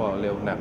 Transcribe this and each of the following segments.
บอเร็วหนัก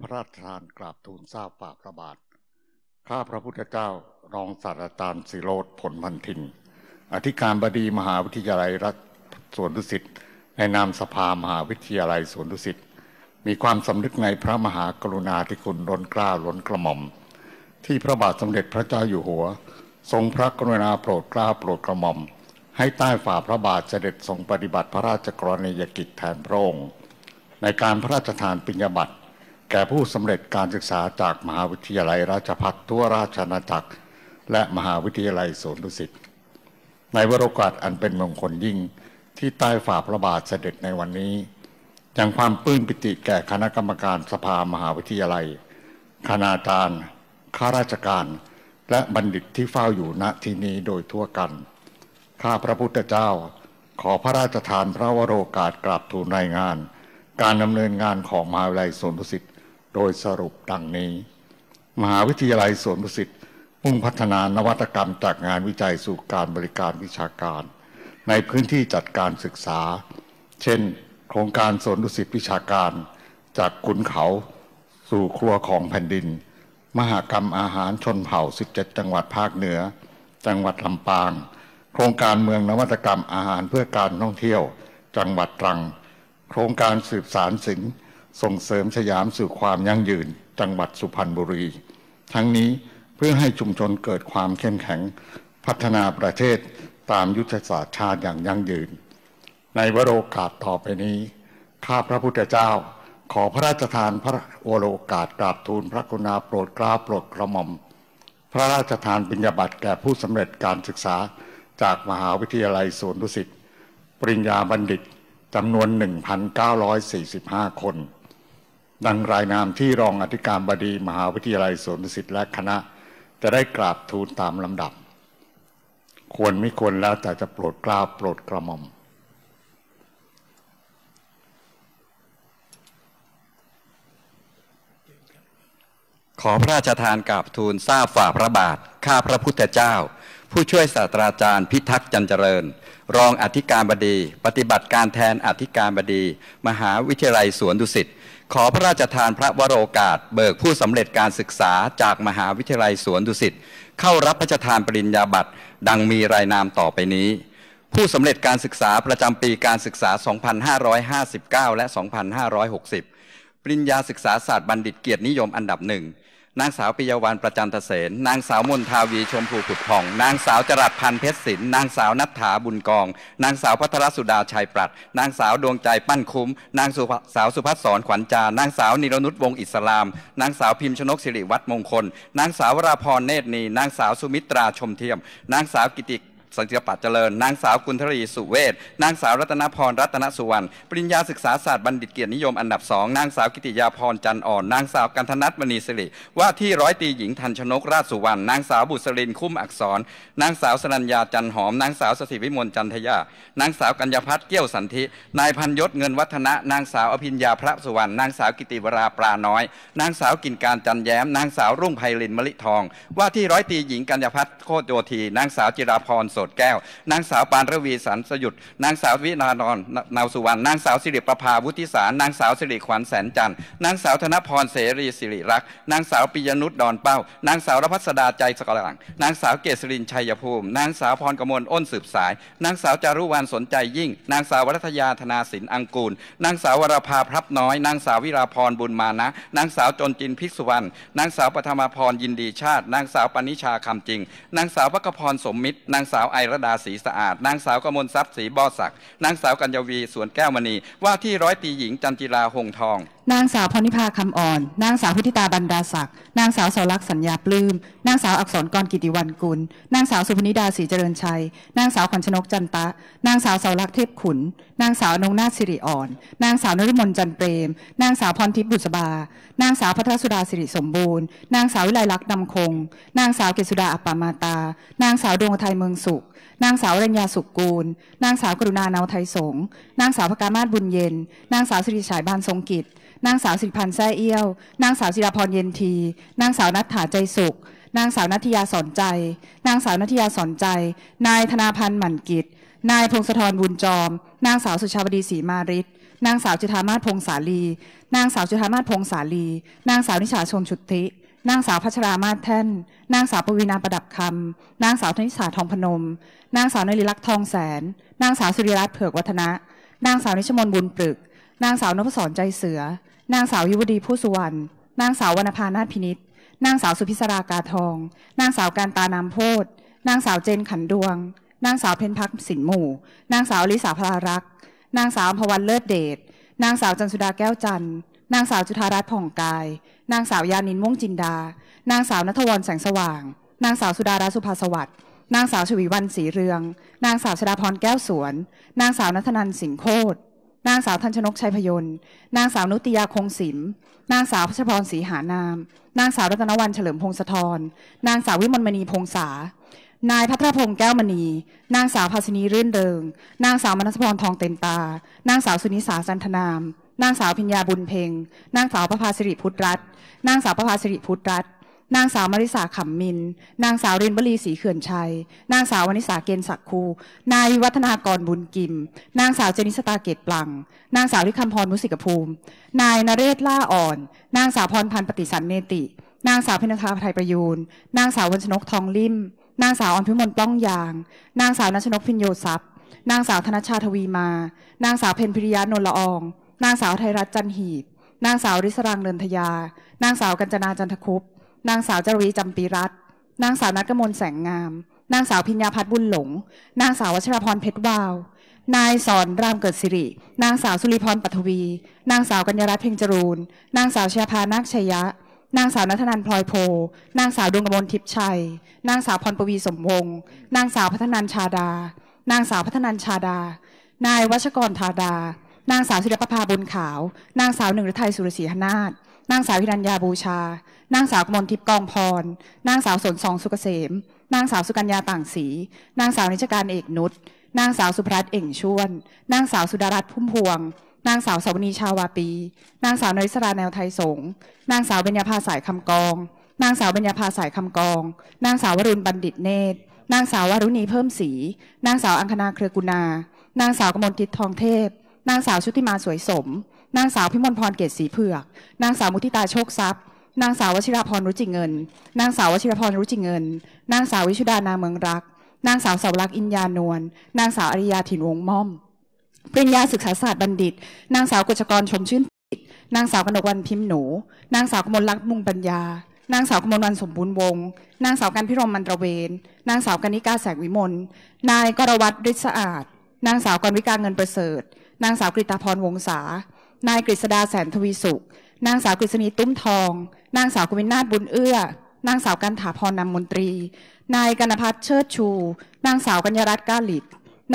พระราชทานกราบทูลทราบฝ่าพระบาท ข้าพระพุทธเจ้ารองศาสตราจารย์สิโรธผลพันธิน อธิการบดีมหาวิทยาลัยรัฐสวนทุสิตในนามสภามหาวิทยาลัยสวนทุสิตมีความสำนึกในพระมหากรุณาธิคุณล้นกล้าล้นกระหม่อม ที่พระบาทสมเด็จพระเจ้าอยู่หัว ทรงพระกรุณาโปรดกล้าโปรดกระหม่อม ให้ใต้ฝ่าพระบาทเสด็จทรงปฏิบัติพระราชกรณียกิจแทนพระองค์ในการพระราชทานปิญญาบัติแก่ผู้สำเร็จการศึกษาจากมหาวิทยาลัยราชภัฏทั่วราชอาณาจักรและมหาวิทยาลัยสวนดุสิต ในวรโรกาสอันเป็นมงคลยิ่งที่ใต้ฝ่าพระบาทเสด็จในวันนี้ ยังความปลื้มปิติแก่คณะกรรมการสภามหาวิทยาลัย คณาจารย์ ข้าราชการ และบัณฑิตที่เฝ้าอยู่ณที่นี้โดยทั่วกัน ข้าพระพุทธเจ้า ขอพระราชทานพระวโรกาสกราบทูลรายงาน การดำเนินงานของมหาวิทยาลัยสวนดุสิตโดยสรุปดังนี้ มหาวิทยาลัยสวนประสิทธิ์มุ่งพัฒนานวัตกรรมจากงานวิจัยสู่การบริการวิชาการ ในพื้นที่จัดการศึกษา เช่น โครงการสวนดุสิตวิชาการ จากขุนเขา สู่ครัวของแผ่นดิน มหากรรมอาหารชนเผ่า 17 จังหวัดภาคเหนือ จังหวัดลำปาง โครงการเมืองนวัตกรรมอาหารเพื่อการท่องเที่ยว จังหวัดตรัง โครงการสืบสารสิงห์ส่งเสริมสยามสู่ความยั่งยืนจังหวัดสุพรรณบุรี ทั้งนี้เพื่อให้ชุมชนเกิดความเข้มแข็งพัฒนาประเทศตามยุทธศาสตร์ชาติอย่างยั่งยืน ในวโรกาสต่อไปนี้ ข้าพระพุทธเจ้าขอพระราชทานพระโอโรกาสกราบทูลพระกุณาโปรดกล้าโปรดกระหม่อมพระราชทานปริญญาบัตรแก่ผู้สำเร็จการศึกษาจากมหาวิทยาลัยสวนดุสิตปริญญาบัณฑิตจำนวน 1,945 คนดังรายนามที่รองอธิการบดีมหาวิทยาลัยสวนสิทธิ์และคณะจะได้กราบทูลตามลำดับ ควรไม่ควรแล้วแต่จะโปรดกล้าโปรดกระหม่อมขอพระราชทานกราบทูลทราบฝ่าพระบาท ข้าพระพุทธเจ้า ผู้ช่วยศาสตราจารย์ พิทักษ์จันเจริญ รองอธิการบดี ปฏิบัติการแทนอธิการบดี มหาวิทยาลัยสวนดุสิตขอพระราชทานพระวโรกาสเบิกผู้สำเร็จการศึกษาจากมหาวิทยาลัยสวนดุสิต เข้ารับพระราชทานปริญญาบัตรดังมีรายนามต่อไปนี้ ผู้สำเร็จการศึกษาประจำปีการศึกษา 2559 และ 2560 ปริญญาศึกษา ศาสตร์บัณฑิตเกียรตินิยมอันดับหนึ่งนางสาวปิยาวรรณประจันทเสนนางสาวมนทาวีชมพูขุดผ่อง นางสาวจรัสพันเพชรศิลป์ นางสาวนัฐถาบุญกอง นางสาวพัทรสุดาชัยปรั์นางสาวดวงใจปั้นคุ้มนางสาวสุภัสสรขวัญจา นางสาวนิรนุชวงอิสลาม นางสาวพิมพ์ชนกศิริวัฒน์มงคล นางสาวราพรเนตรนีนางสาวสุมิตราชมเทียม นางสาวกิติสังจิปัตเจริญ นางสาวกุลธรีสุเวศนางสาวรัตนพรรัตนสุวรรณปริญญาศึกษาศาสตร์บัณฑิตเกียรตินิยมอันดับสองนางสาวกิติยาพรจันอ่อน นางสาวกันธนัทมณีสิริ ว่าที่ร้อยตีหญิงทันชนกราชสุวรรณนางสาวบุษรินคุ้มอักษรนางสาวสนัญญาจันหอม นางสาวสศิวิมลจันทยา นางสาวกัญญพัฒน์เกี้ยวสันธินายพันยศเงินวัฒนะนางสาวอภิญญาพระสุวรรณนางสาวกิติวราปราน้อย นางสาวกินการจันแย้ม นางสาวรุ่งไพลินมลิทอง ว่าที่ร้อยตีหญิงกัญญพัฒน์โคตรโยธีนางสาวจิราพรสดแก้วนางสาวปานระวีสันสยุดนางสาววินานนนาวสุวรรณ นางสาวสิริประภาวุฒิสาร นางสาวสิริขวัญแสนจันทร์ นางสาวธนพรเสรีสิริรัก นางสาวปิยนุชดอนเป้า นางสาวรพัสดาใจสกลังนางสาวเกษรินชัยภูมิ นางสาวพรกมลอ้นสืบสาย นางสาวจารุวรรณสนใจยิ่ง นางสาววรัตยาธนาสินอังกูล นางสาววรภาพรับน้อย นางสาววิราพรบุญมานะ นางสาวจนจินพิกษุวรรณนางสาวปฐมาพรยินดีชาติ นางสาวปณิชาคำจริง นางสาวพักพรสมมิตร นางสาวาวไอรดาสีสะอาด นางสาวกมลทรัพย์สีบอสักนางสาวกัญญวีสวนแก้วมณีว่าที่ร้อยตีหญิงจันจิราหงทองนางสาวพรนิพาคำอ่อน นางสาวพุทธิตาบรรดาศักดิ์ นางสาวสรักสัญญาปลืม้ม นางสาวอักษรกรกิติวันกุล นางสาวสุพนิดาศรีเจริญชัย นางสาวขวัญชนกจันตะนางสาวสรักเทพขุน นางสาวนงนาศสิริอ่อน นางสาวนริมนจันเปรมนางสาวพรทิพย์บุษบา นางสาวพัทรสุดาสิริสมบูรณ์ นางสาววิไลลักษณ์ดำคง นางสาวเกษสุดาอัปปามาตา นางสาวดวงไทยเมืองสุข นางสาวรัญญาสุกกูล นางสาวกรุณาเนาไทยสง นางสาวพกามาศบุญเย็น นางสาวสิริฉายบานทรงกิจนางสาวสิริพันธ์แซ่เอี้ยว นางสาวศิรพรเย็นที นางสาวนัทถาใจสุข นางสาวนัทยาสอนใจ นางสาวนัทยาสอนใจ นายธนาพันธ์หมั่นกิจ นายพงศธรบุญจอม นางสาวสุชาวดีศรีมาริศนางสาวจุธามาศพงศาลี นางสาวจุธามาศพงศาลี นางสาวนิชาชมชุติ นางสาวพัชรามาศแท่น นางสาวปวีณาประดับคำ นางสาวธนิษฐาทองพนม นางสาวนริลักษ์ทองแสน นางสาวสุริรัตน์เผือกวัฒนะ นางสาวนิชมนบุญปรึกนางสาวนพศรใจเสือ นางสาวยุวดีผู้สุวรรณ นางสาววรรณภานาถพินิษนางสาวสุพิศรากาทอง นางสาวการตานามโพธนางสาวเจนขันดวง นางสาวเพนพักสินหมู่ นางสาวลิสาพลารักษ์ นางสาวพวันเลิศเดช นางสาวจันสุดาแก้วจันทร์ นางสาวจุธารัตน์ผ่องกาย นางสาวยานินม่วงจินดา นางสาวนัทวรแสงสว่าง นางสาวสุดาราสุภาสวัสดิ์ นางสาวชวีวันศรีเรือง นางสาวชดาพรแก้วสวน นางสาวนัทนันสิงโคตนางสาวทันชนกชัยพยนต์นางสาวนุติยาคงสิมนางสาวพัชพรศรีหานาม นางสาวรัตนวันเฉลิมพงศธรนางสาววิมลมณีพงษานายพัทรพงศ์แก้วมณี นางสาวภาสินีรื่นเริง นางสาวมนัสพรทองเต็มตา นางสาวสุนิสาจันทนาม นางสาวพิญญาบุญเพ็งนางสาวประภาสิริพุทธรัตน์ นางสาวประภาสิริพุทธรัตน์นางสาวมาริสาขำมิน นางสาวเรนบรีศรีเขื่อนชัย นางสาววนิสาเกณฑ์ศักคู นายวัฒนากรบุญกิม นางสาวเจนิสตาเกตปลัง นางสาวทิคัมพรมุสิกภูมิ นายนเรศล่าอ่อน นางสาวพรพันธ์ปฏิสันเนติ นางสาวพินทาไทยประยูน นางสาววันชนกทองลิ่มนางสาวอภิมลป้องยาง นางสาวนัชนกพินโยทรัพย์ นางสาวธนชาทวีมา นางสาวเพนพิริยานนละออง นางสาวไทยรัตน์จันหีบนางสาวริศรังเนินทยา นางสาวกัญจนาจันทคุปนางสาวจรีจำปีรัตน์ นางสาวนัทกมลแสงงาม นางสาวพิญญาพัฒน์บุญหลง นางสาววัชรพรเพชรวาว นายสอนรามเกิดสิริ นางสาวสุริพรปัทวี นางสาวกัญญารัตน์เพ็งจรูน นางสาวชยาานาคชยะ นางสาวนัทนันพลอยโพ นางสาวดวงกมลทิพย์ชัย นางสาวพรปวีสมวงศ์ นางสาวพัฒนันชาดา นางสาวพัฒนันชาดา นายวัชกรธาดา นางสาวศิลปภาบุญขาว นางสาวหนึ่งฤทัยสุรศรีหนาฏนางสาวพิรัญญาบูชานางสาวกมลทิพย์กองพร นางสาวสนสองสุกเกษม นางสาวสุกัญญาต่างสี นางสาวนิจการเอกนุชนางสาวสุพรัตน์เอ่งชวน นางสาวสุดารัตน์พุ่มพวง นางสาวสวนีชาวาปี นางสาวนริศราแนวไทยสง นางสาวเบญญาภาสายคำกอง นางสาวเบญญาภาสายคำกอง นางสาววรุณบัณฑิตเนตร นางสาววรุณีเพิ่มศรีนางสาวอังคณาเครือกุณา นางสาวกมลทิจทองเทพ นางสาวชุติมาสวยสม นางสาวพิมลพรเกศศรีเผือก นางสาวมุทิตาโชคทรัพย์นางสาววชิราพรรุจิเงิน นางสาววชิราพรรุจิเงิน นางสาววิชุดานาเมืองรัก นางสาวสาวรักอินยานวลนางสาวอริยาถิ่นวงม่อม ปริญญาศึกษาศาสตร์บัณฑิต นางสาวกุชกรชมชื่นตินางสาวกนกวันพิมพ์หนู นางสาวกมลรักมุงปัญญา นางสาวกมลวันสมบูรณ์วงนางสาวกันพิรมมันตระเวน นางสาวกนิกาแสงวิมล นายกรวัตรฤทธิสะอาด นางสาวกนวิกาเงินประเสริฐ นางสาวกฤิตาพรวงศานายกฤษดาแสนทวีสุขนางสาวกฤษณีตุ้มทอง นางสาวกวินนาถบุญเอื้อ นางสาวกันถาพรนำมนตรี นายกนพัทรเชิดชู นางสาวกัญญรัตน์ก้าหลิด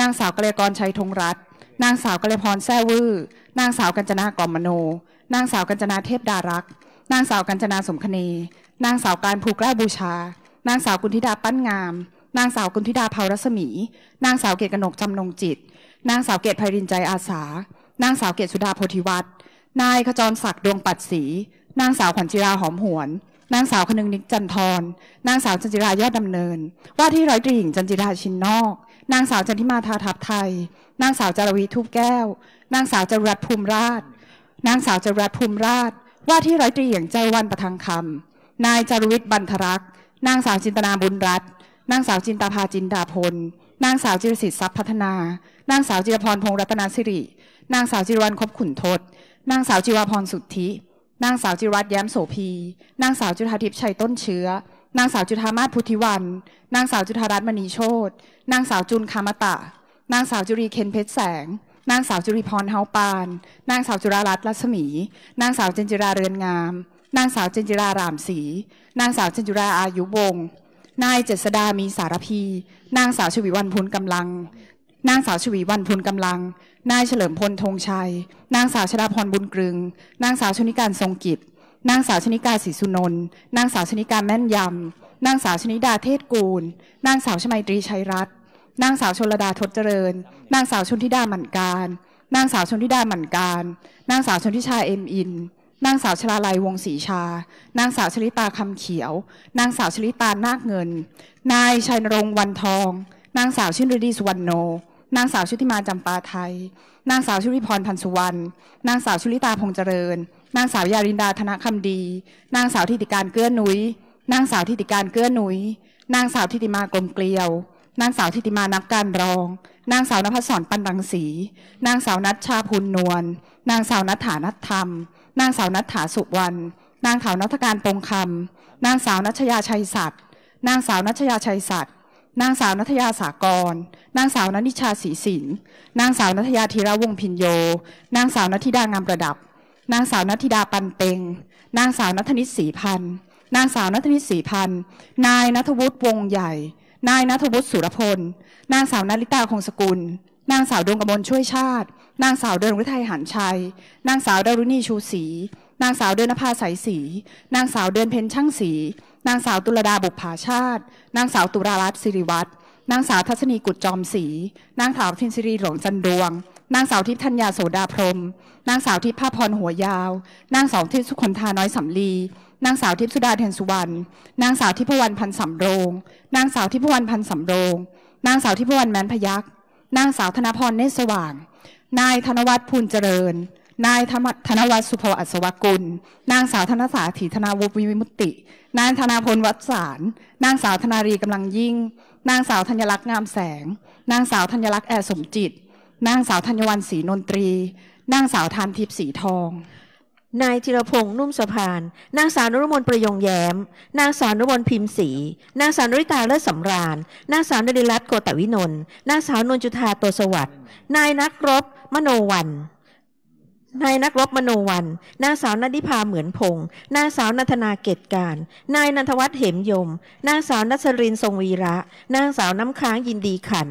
นางสาวกเรกรชัยธงรัตน์นางสาวกเรพรแซ่วื้อ นางสาวกัญจนากรมโน นางสาวกัญจนาเทพดารัก นางสาวกัญจนาสมคเนนางสาวการภูกล้าบูชา นางสาวกุณธิดาปั้นงาม นางสาวกุณธิดาเผารัศมี นางสาวเกตกนกจำนงจิต นางสาวเกตภัยรินใจอาสา นางสาวเกตสุดาโพธิวัตรนายขจรศักดิ์ดวงปัดสี นางสาวขวัญจิรา หอมหวน นางสาวคนึงนิกจันทรนางสาวจันจิรายอดดำเนิน ว่าที่ร้อยตรีหญิงจันจิราชินนอก นางสาวจันทิมาทาทับไทย นางสาวจารวีทูบแก้ว นางสาวจรัตภูมิราช นางสาวจรัตภูมิราช ว่าที่ร้อยตรีหญิงใจวันประทังคำนายจารวิทย์บรรทรักษ์ นางสาวจินตนาบุญรัตน์ นางสาวจินตาภาจินดาพล นางสาวจิรศิษฐ์ทรัพย์พัฒนา นางสาวจิรพรพงษ์รัตนสิริ นางสาวจิรวรรณคบขุนทศนางสาวจิวพรสุทธิ นางสาวจิรัตแย้มโสพี นางสาวจุธาทิพย์ชัยต้นเชื้อ นางสาวจุธามาศพุทธิวัน นางสาวจุธารัตน์มณีโชตนางสาวจุนคามตะ นางสาวจุรีเคนเพชรแสง นางสาวจุริพรเฮาปาน นางสาวจุรารัตน์รัศมี นางสาวเจนจิราเรือนงาม นางสาวเจนจิรารามศรี นางสาวเจนจุราอายุวงศ์ นายเจษดามีสารพี นางสาวชวีวันพูนกำลัง นางสาวชวีวันพูนกำลังนายเฉลิมพลธงชัย นางสาวชลาพรบุญกรึงนางสาวชนิการทรงกิจนางสาวชนิกาศรีสุนนท์นางสาวชนิการแม่นยำ นางสาวชนิดาเทศกูล นางสาวชมัยตรีชัยรัตน์ นางสาวชนลดาทศเจริญ นางสาวชนทิดาหมั่นการ นางสาวชนทิดาหมั่นการ นางสาวชนทิชาเอ็มอิน นางสาวชลาลัยวงศรีชา นางสาวชลิตาคำเขียว นางสาวชลิตานาคเงิน นายชัยนรงค์วันทอง นางสาวชินรดีสุวรรณโนนางสาวชุติมาจำปาไทย นางสาวชุริพรพันสุวรรณ นางสาวชุลิตาพงเจริญ นางสาวยารินดาธนคำดี นางสาวทิติการเกื้อหนุย นางสาวทิติการเกื้อหนุยนางสาวทิติมากลมเกลียว นางสาวทิติมานับการรอง นางสาวนภัสสรปันดังสี นางสาวนัชชาพูนนวล นางสาวนัฐานัทธรรม นางสาวนัฐาสุวรรณ นางสาวนัทการปงคำ นางสาวนัชยาชัยศักดิ์นางสาวนัชยาชัยศักดิ์นางสาวนัทยาสากร นางสาวนันิชาศรีสินนางสาวนัทยาธีระวงพินโยนางสาวนัทิดางามประดับ นางสาวนัทิดาปันเปงนางสาวนัทนิศสีพันนางสาวนัทนิศสีพันนายนัทวุฒิวงใหญ่ นายนัทวุฒิสุรพล นางสาวนริตาคงสกุล นางสาวดวงกมลช่วยชาติ นางสาวเดินฤทัยหันชัย นางสาวดารุณีชูศรี นางสาวเดินนภาสายศรีนางสาวเดินเพนช่างศรีนางสาวตุลดาบุพภาชาติ นางสาวตุรารัตสิริวัตรนางสาวทัศนีกุจจอมศรี นางสาวทินสิริหลงจันดวง นางสาวทิพธัญญาโสดาพรมนางสาวทิพภาพรหัวยาว นางสาวทิพสุขนทาน้อยสำลี นางสาวทิพสุดาเทนสุวรรณ นางสาวทิพวรรณพันสำโรงนางสาวทิพวรรณพันสำโรงนางสาวทิพวรรณแมนพยักนางสาวธนพรเนศสว่างนายธนวัฒน์พูลเจริญนายธนวัฒน์สุภวัศวกุล นางสาวธนสาถีธนาวุฒิวิมุตติ นายธนาพลวั์สาร นางสาวธนารีกำลังยิ่ง นางสาวธัญลักษณ์งามแสง นางสาวธัญลักษณ์แอสมจิต นางสาวธัญวันศรีนนตรี นางสาวทานทิพย์สีทอง นายธีรพงษ์นุ่มสะพาน นางสาวนุรมนประยงแย้ม นางสาวนุรมนพิมพ์ศรีนางสาวนริตาเลิศสำราญ นางสาวนริรัตน์โกตวินนท์นางสาวนนจุธาโตสวัสด์นายนักรบ มโนวันนายนักรบมโนวัน นางสาวนันทิพาเหมือนพงนางสาวนันทนาเกตการนายนันทวัฒน์เหมยม นางสาวนัชรินทรงวีระ นางสาวน้ำค้างยินดีขัน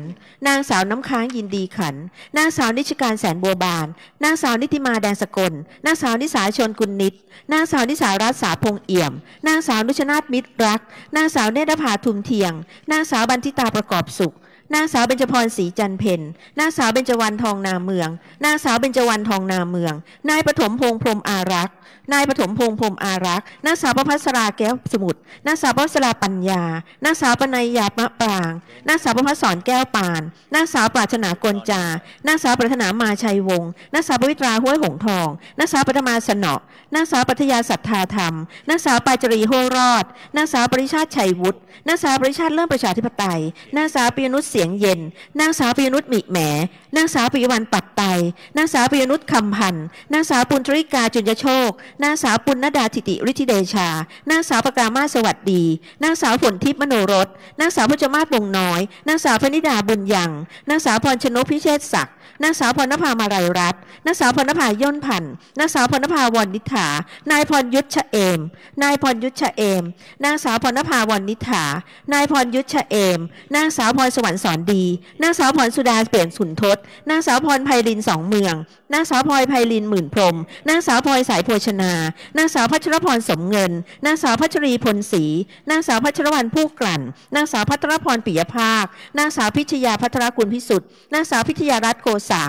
นางสาวน้ำค้างยินดีขัน นางสาวนิชการแสนบัวบาน นางสาวนิติมาแดงสกลนางสาวนิสาชนกุลนิตนางสาวนิสารัตสาพงเอี่ยม นางสาวนุชนาธมิตรรัก นางสาวเนตรภาทุมเทียง นางสาวบันทิตาประกอบสุขนางสาวเบญจพรศรีจันเพนนางสาวเบญจวรรณทองนาเมือง นางสาวเบญจวรรณทองนาเมือง นายปฐมพงษ์พรมอารักษ์ นายปฐมพงษ์พรมอารักษ์ นางสาวประพัสราแก้วสมุทรนางสาวประพัสราปัญญา นางสาวปนัยยามะปราง นางสาวประพัสสอนแก้วปาน นางสาวปรารถนากลจานางสาวปรารถนามาชัยวงศ์ นางสาวปวิตราห้วยหงทอง นางสาวปฐมาสนอนางสาวปัทยาสัทธาธรรม นางสาวปาจรีโหรอด นางสาวปริชาติชัยวุฒิ นางสาวปริชาติเริ่มประชาธิปไตย นางสาวปิยนุษย์ียงเย็นนางสาวปิยนุชมิแหมนางสาวปิยวันปัดไตนางสาวปิยนุชคำพันธ์นางสาวปุณตริกาจุนยโชค นางสาวปุณณดาธิติฤทธิเดชา นางสาวประกามาสวัสดี นางสาวฝนทิพย์มโนรส นางสาวพจมาศวงน้อย นางสาวพนิดาบุญยังนางสาวพรชนกพิเชษศักดิ์ นางสาวพรณภามาลัยรัตน์นางสาวพรณภาย่นพันธ์นางสาวพรณภาวรนิฐา นายพรยุทธชเอม นายพรยุทธชเอมนางสาวพรณภาวรนิฐา นายพรยุทธชเอม นางสาวพรสวรรค์สอนดี นางสาวพรสุดาเปลี่ยนสุนทศนางสาวพรไพรินสองเมือง นางสาวพลอยไพรินหมื่นพรม นางสาวพลอยสายโภชนา นางสาวพัชรพรสมเงิน นางสาวพัชรีพลศรี นางสาวพัชรวรรณผู้กลั่น นางสาวพัทรพรปิยภาค นางสาวพิชยาพัทรกุลพิสุทธิ์ นางสาวพิทยารัตน์โกษา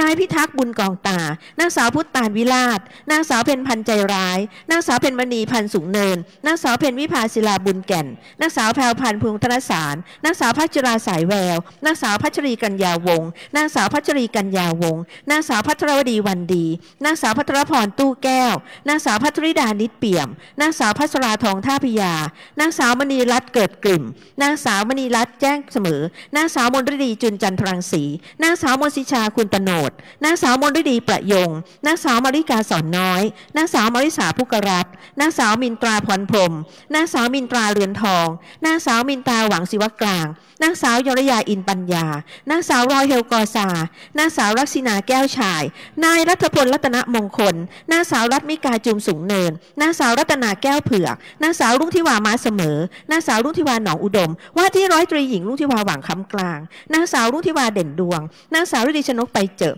นายพิทักษ์บุญกองตา นางสาวพุทธานวิราช นางสาวเพนพันใจร้าย นางสาวเพนมณีพันสูงเนิน นางสาวเพนวิภาศิลาบุญแก่นนางสาวแพรวพันธ์พวงธนสาร นางสาวพัชราสายแวว นางสาวพัชรีกัญญาวงศ์นางสาวพัชรีกัญญาวงศ์ นางสาวพัทรวดีวันดี นางสาวพัทรพรตู้แก้ว นางสาวพัทริดานิดเปี่ยม นางสาวพัชราทองท่าพยา นางสาวมณีรัตน์เกิดกลิ่ม นางสาวมณีรัตน์แจ้งเสมอ นางสาวมนฤดีจุนจันทรังสีนางสาวมนศิชาคุณตโนดนางสาวมนฤดีประยง นางสาวมาริกาสอนน้อย นางสาวมาริสาภุกรัตนางสาวมินตราพรพรม นางสาวมินตราเรือนทอง นางสาวมินตราหวังศิวกลาง นางสาวยรยาอินปัญญา นางสาวรอยเฮลกอซานางสาวรักษนาแก้วชาย นายรัฐพลรัตนมงคล นางสาวรัตมิกาจุมสูงเนิน นางสาวรัตนาแก้วเผือกนางสาวรุ่งทิวามาเสมอนางสาวรุ่งทิวาหนองอุดมว่าที่ร้อยตรีหญิงรุ่งทิวาหวังคำกลางนางสาวรุ่งทิวาเด่นดวงนางสาวฤดีชนกไปเจอ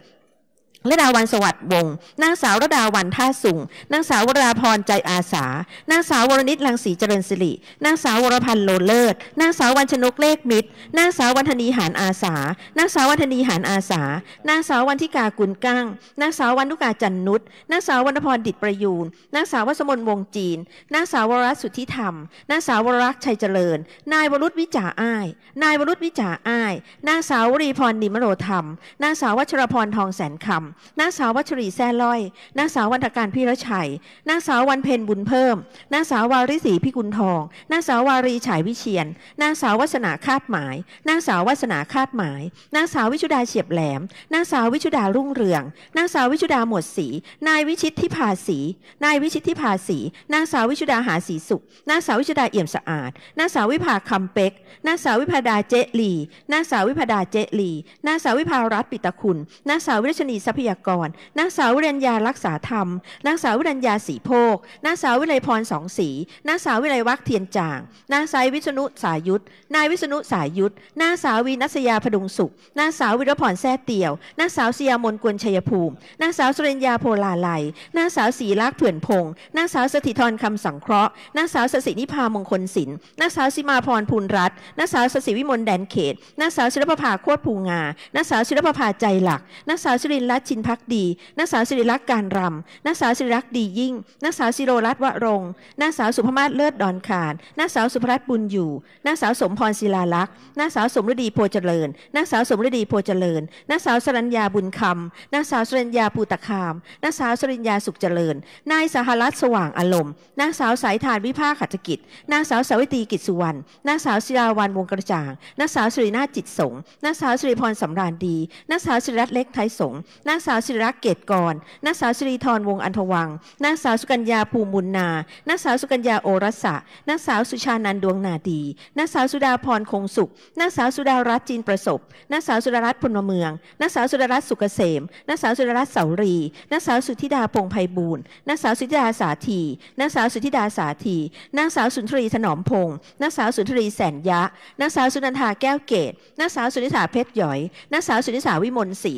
ระดาวันสวัสดิ์วงนางสาวระดาวันท่าสุงนางสาววราพรใจอาสา นางสาววรณิตลังสีเจริญสิริ นางสาววรพันธ์โลเลิศนางสาววันชนกเลขมิตร นางสาววันธนีหานอาสา นางสาววันธนีหานอาสา นางสาววันทิกากุลกั้ง นางสาววันทุกาจันนุช นางสาววรรณพรดิตประยูนนางสาววสมนวงจีน นางสาววรสุทธิธรรม นางสาววรักษ์ชัยเจริญ นายวรุษวิจาอ้ายนายวรุษวิจาอ้ายนางสาววรีพรนิมโรธรรม นางสาววชรพรทองแสนคำนางสาววัชรีแซ่ล้อย นางสาววันธการพิรชัย นางสาววันเพนบุญเพิ่ม นางสาววาริศรีพิกุลทอง นางสาววารีฉายวิเชียนนางสาววัสนาคาดหมาย นางสาววัสนาคาดหมาย นางสาววิชุดาเฉียบแหลม นางสาววิชุดารุ่งเรือง นางสาววิชุดาหมวดสี นายวิชิตทิพาสี นายวิชิตทิพาสี นางสาววิชุดาหาสีสุข นางสาววิชุดาเอี่ยมสะอาด นางสาววิภาคำเป็กนางสาววิภาดาเจลี นางสาววิภาดาเจลี นางสาววิภารัตปิตคุณนางสาววิชนีทรัพพยากรนางสาววิรัญญารักษาธรรม นางสาววิรัญญาสีโพกนางสาววิไลพรสองสี นางสาววิไลวักเทียนจาง นางสายวิษณุสายุทธนายวิษณุสายุทธนางสาววีนัสยาพดุงสุข นางสาววิรพรแซ่เตียว นางสาวสยามนกวนชัยภูมิ นางสาวสุรัญญาโพลาไลนางสาวศรีลักษ์เผื่อนพงนางสาวสถิธรคำสังเคราะห์ นางสาวสสินิพามงคลศิลป์นางสาวสิมาพรภูลรัตน์ นางสาวสสิวิมลแดนเขต นางสาวศิลปภาโคตรภูงา นางสาวศิลปภาใจหลัก นางสาวชลินลัชชินพักดีนางสาวสิริลักษ์การรำนางสาวสิริลักษ์ดียิ่งนางสาวสิโรรัตน์วรงนางสาวสุภมาศเลิศดอนขานนางสาวสุภรัตน์บุญอยู่นางสาวสมพรศิลาลักษ์นางสาวสมฤดีโพเจริญนางสาวสมฤดีโพเจริญนางสาวสรัญญาบุญคำนางสาวสรัญญาภูตะคามนางสาวสรัญญาสุขเจริญ นายสหรัฐสว่างอารมณ์นางสาวสายทานวิภาขัตกิจนางสาวสาวิตรีกิจสุวรรณนางสาวศิลาวันวงกระจ่างนางสาวสุรินาจิตสงนางสาวสุริพรสำราญดีนางสาวสุริรัตน์เล็กไทยสงนางางสาวศิริรักษ์เกตกรนางสาวศิริธรวงอันทวัง นางสาวสุกัญญาภูมุลนา นางสาวสุกัญญาโอรสะ นางสาวสุชานันดวงนาดี นางสาวสุดาพรคงสุข นางสาวสุดารัตน์จีนประสบนางสาวสุดารัตน์พลเมือง นางสาวสุดารัตน์สุกเกษม นางสาวสุดารัตน์เสารีนางสาวสุธิดาพงไพบูรณ์นางสาวสุธิดาสาธีนางสาวสุธิดาสาธีนางสาวสุนทรีถนอมพงศ์นางสาวสุนทรีแสนยะนางสาวสุนันทาแก้วเกตนางสาวสุนิสาเพชรหยอย นางสาวสุนิสาวิมลศรี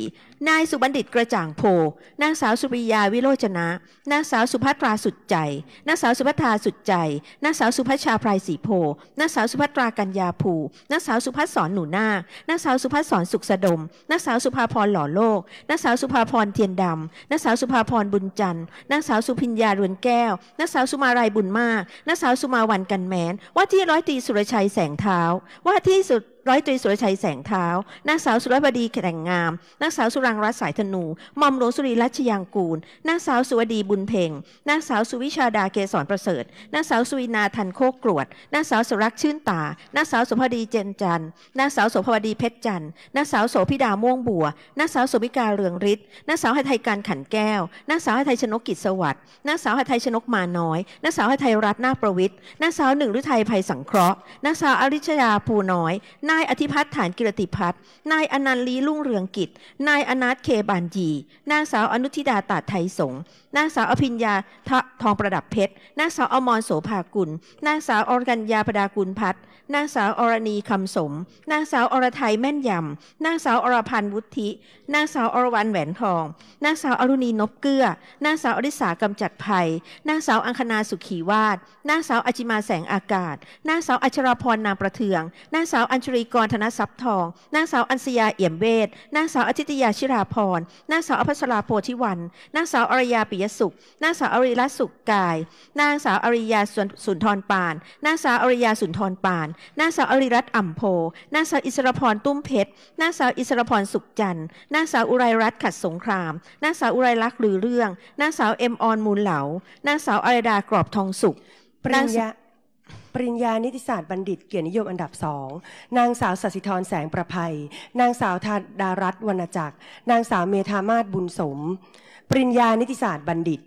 นายสุบัณฑิตกระจ่างโพ นางสาวสุปิยาวิโรจนะ นางสาวสุภัตราสุดใจ นางสาวสุภัทราสุดใจ นางสาวสุภัชชาพรายสีโพ นางสาวสุภัตรากัญญาภู นางสาวสุภัสสอนหนูนาคนางสาวสุภัสสอนสุขสดม นางสาวสุภาพรหล่อโลก นางสาวสุภาพรเทียนดำ นางสาวสุภาพรบุญจันทร์ นางสาวสุพิญญารวนแก้ว นางสาวสุมารายบุญมากนางสาวสุมาวันกันแมนว่าที่ร้อยตีสุรชัยแสงเท้า ว่าที่สุดร้อยตรีสุรชัยแสงเท้านางสาวสุรบดีแข่งงาม นางสาวสุรังรัตสายธนู มอมหลวงสุรีรัชยางกูลนางสาวสุวดีบุญเพ่งนางสาวสุวิชาดาเกษรประเสริฐ นางสาวสุวินาทันโคกรวดนางสาวสุรักษ์ชื่นตา นางสาวสมพดีเจนจันทร์ นางสาวสมพดีเพชรจันทร์ นางสาวโสพิดาม่วงบัว นางสาวสมิกาเรืองฤทธิ์ นางสาวหทัยการขันแก้ว นางสาวหทัยชนกกิจสวัสดิ์ นางสาวหทัยชนกมาน้อย นางสาวหทัยรัตน์นาประวิทย์นางสาวหนึ่งฤทัยภัยสังเคราะห์ นางสาวอริชยาภูน้อยนนายอธิพัฒน์ฐานกิรติพัฒน์ นายอนันต์ลีลุ่งเรืองกิจ นายอนัทเคบานยีนางสาวอนุทิดาตาไทยสง นางสาวอภิญญาทองประดับเพชร นางสาวอมรโสภากุล นางสาวอรกัญญาปดากุลพัฒนางสาวอรณีคำสม นางสาวอรไทยแม่นยำ นางสาวอรพันธ์วุฒินางสาวอรวรรณแหวนทอง นางสาวอรุณีนบเกื้อ นางสาวอริสากำจัดภัย นางสาวอังคณาสุขีวาดนางสาวอจิมาแสงอากาศ นางสาวอัชราพรนามประเทือง นางสาวอัญชรีีกรธนทรัพย์ทอง นางสาวอัญชยาเอี่ยมเวทนางสาวอาทิตยาชิราพรนางสาวอภัสราโพธิวัน นางสาวอรยาปิยสุข นางสาวอริรัสุกกาย นางสาวอริยาสุนทรปาน นางสาวอริยาสุนทรปาน นางสาวอริรัตอ่ำโพ นางสาวอิสรพรตุ้มเพชรนางสาวอิสรพรสุขจันทร์ นางสาวอุไรรัตขัดสงคราม นางสาวอุไรลักษ์หรือเรื่อง นางสาวเอ็มออนมูลเหลา นางสาวอรดากรอบทองสุขปริญญาปริญญานิติศาสตร์บัณฑิตเกียรตินิยมอันดับสอง นางสาวสัสิธรแสงประภัย นางสาวธาดารัตน์วรรณจักร นางสาวเมธามาศบุญสมริญญานิติศาสตร์บัณฑิต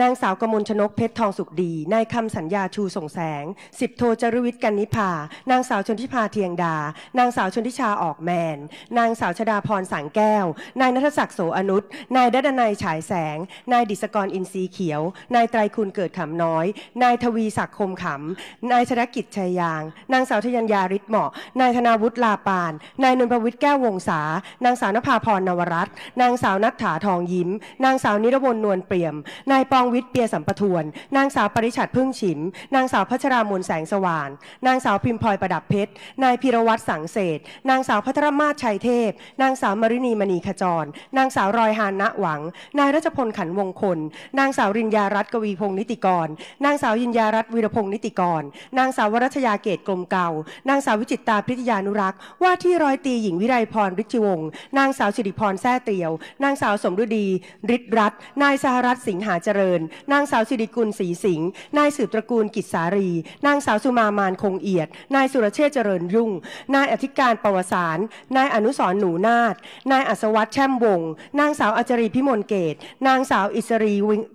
นางสาวกมลชนกเพชรทองสุขดี นายคำสัญญาชูส่งแสงสิบโทจรุวิทย์กันนิพานางสาวชนทิพาเทียงดา นางสาวชนทิชาออกแมน นางสาวชดาพรสังแก้ว นายนัทศักดิ์โสอนุตนายดัดนายฉายแสง นายดิศกรอินทรีเขียว นายไตรคุณเกิดขำน้อย นายทวีศักดิ์คมขำ นายชนกิจชัยยาง นางสาวทยัญญาฤทธิ์เหมาะนายธนาวุฒิลาปาน นายนนทวิทย์แก้ววงศานางสาวนภาพรนวรัตน์ นางสาวนัทถาทองยิ้ม นางสาวาวนิรวนนวลเปี่ยม นายปองวิทย์เปียสัมปทวน นางสาวปริชัดพึ่งฉิมนางสาวพัชรามนแสงสว่างนางสาวพิมพลอยประดับเพชร นายพิรวัตรสังเสษนางสาวพัทรมาศชัยเทพ นางสาวมรินีมณีขจร นางสาวรอยหานะหวัง นายรัชพลขันวงคลนางสาวรินยารัตน์กวีพงศ์นิติกร นางสาวยินยารัตน์วีรพงศ์นิติกร นางสาววรัชยาเกตกลมเก่านางสาววิจิตตาพิทยานุรักษ์ว่าที่ร้อยตีหญิงวิไลพรฤทธิวงศ์นางสาวสิริพรแท้เตียว นางสาวสมฤดีฤทธิรัตนายสหรัฐ สิงหาเจริญ นางสาวสิริกุลศรีสิงห์ นายสืบตระกูลกิจสารี นางสาวสุมามานคงเอียด นายสุรเชษเจริญยุ่ง นายอธิการปวสารนายอนุสรหนูนาฏนายอัศวัตรแช่มวงนางสาวอัจรีพิมลเกต นางสาวอิสรี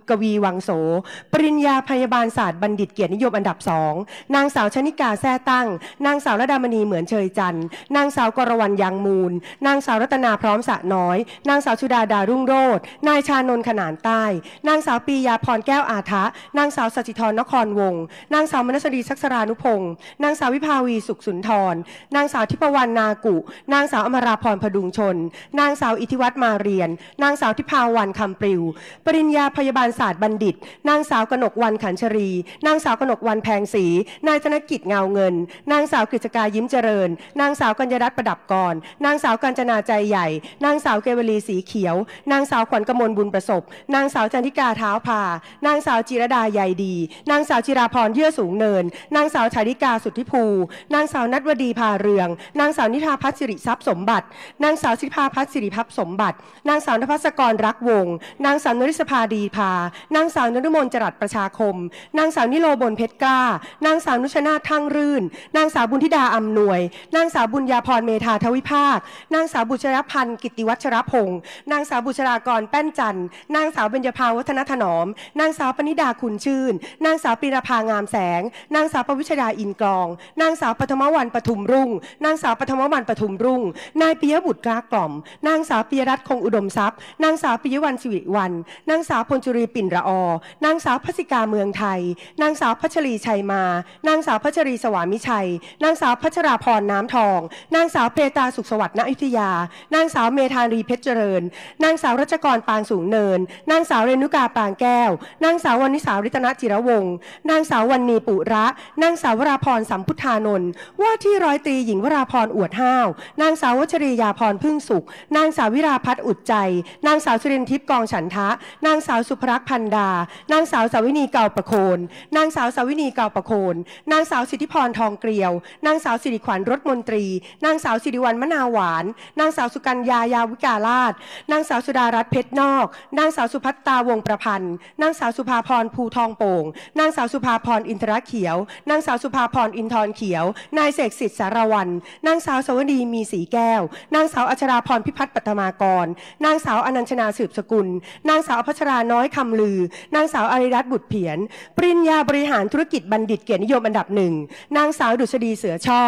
กวีวังโส ปริญญาพยาบาลศาสตร์บัณฑิตเกียรตินิยมอันดับสอง นางสาวชนิกาแท้ตั้ง นางสาวระดามณีเหมือนเชยจันทร์ นางสาวกรวรรณยางมูล นางสาวรัตนาพร้อมสะน้อย นางสาวชุดาดารุ่งโรจน์นายชานานนท์ขนานใต้ นางสาวปียาพรแก้วอาทะ นางสาวสจิธรนครวงศ์นางสาวมนัสรีศักสรานุพงศ์นางสาววิภาวีสุขสุนทร นางสาวทิพวรรณนากุนางสาวอมราพรพดุงชน นางสาวอิทธิวัฒน์มาเรียน นางสาวทิพาวันคำปริว ปริญญาพยาบาลศาสตร์บัณฑิต นางสาวกนกวันขันชรี นางสาวกนกวันแพงศรีนายธนกิจเงาเงิน นางสาวกฤษกายิ้มเจริญ นางสาวกัญญรัตน์ประดับกรนางสาวกัญจนาใจใหญ่ นางสาวเกวลีสีเขียว นางสาวขวัญกมลบุญประสบนางสาวจันทิกาเท้าพา นางสาวจิรดาใยดี นางสาวจิราพรเยื่อสูงเนิน นางสาวชาริกาสุทธิภู นางสาวนัทวดีพาเรือง นางสาวนิธาพัชริทรัพย์สมบัติ นางสาวสิภาพัชริพัพสมบัติ นางสาวนภัสกรรักวงนางสาวนริศภาดีพานางสาวนรุมนจรัสประชาคม นางสาวนิโรบนเพชรกล้า นางสาวนุชนาทั้งรื่น นางสาวบุญธิดาอำนวย นางสาวบุญญาพรเมธาทวิภาค นางสาวบุชรพันธ์กิติวัชรพงศ์นางสาวบุชรากรแป้นจันทร์นางสาวเบญญภาวัฒนถนอม นางสาวปณิดาคุณชื่น นางสาวปีรภางามแสง นางสาวปวิชดาอินกรอง นางสาวปฐมวันปฐุมรุ่ง นางสาวปฐมวันปฐุมรุ่ง นายปิยบุตรกลากล่อม นางสาวปิยรัตน์คงอุดมทรัพย์ นางสาวปิยวันสิริวัน นางสาวพลจุรีปิ่นระอ นางสาวพัสิกาเมืองไทย นางสาวพัชรีชัยมา นางสาวพัชรีสวามิชัย นางสาวพัชราพรน้ำทอง นางสาวเพตาสุขสวัสดิ์ณอยุธยา นางสาวเมธารีเพชรเจริญ นางสาวรัชกรปางสูงเนนเนินนางสาวเรนุกาปางแก้ว นางสาววนิสาริตนจิรวงศ์นางสาววันนีปุระ นางสาววราพรสัมพุทธานนท์ ว่าที่ร้อยตรีหญิงวราพรอวดห้าว นางสาววชรียาพรพึ่งสุข นางสาววิราพัฒน์อุดใจ นางสาวสุรินทิพย์กองฉันทะ นางสาวสุภรักษ์พันดา นางสาวสาวินีเก่าประโคน นางสาวสาวินีเก่าประโคน นางสาวสิทธิพรทองเกลียว นางสาวสิริขวัญรถมนตรี นางสาวสิริวัลมนาหวาน นางสาวสุกัญญายาวิกาลาศ นางสาวสุดารัตน์เพชรนอกนางสาวสุพัตตาวงประพันธ์ นางสาวสุภาพรภูทองโป่ง นางสาวสุภาพรอินทรเขียว นางสาวสุภาพรอินทรเขียว นายเสกสิทธิ์สารวัน นางสาวสวดีมีสีแก้ว นางสาวอัชราพรพิพัฒน์ปัตมากร นางสาวอนัญชนาสืบสกุล นางสาวพัชรา น้อยคำลือ นางสาวอริรัตน์บุตรเพียรปริญญาบริหารธุรกิจบัณฑิตเกียรตินิยมอันดับหนึ่ง นางสาวดุษฎีเสือช่อ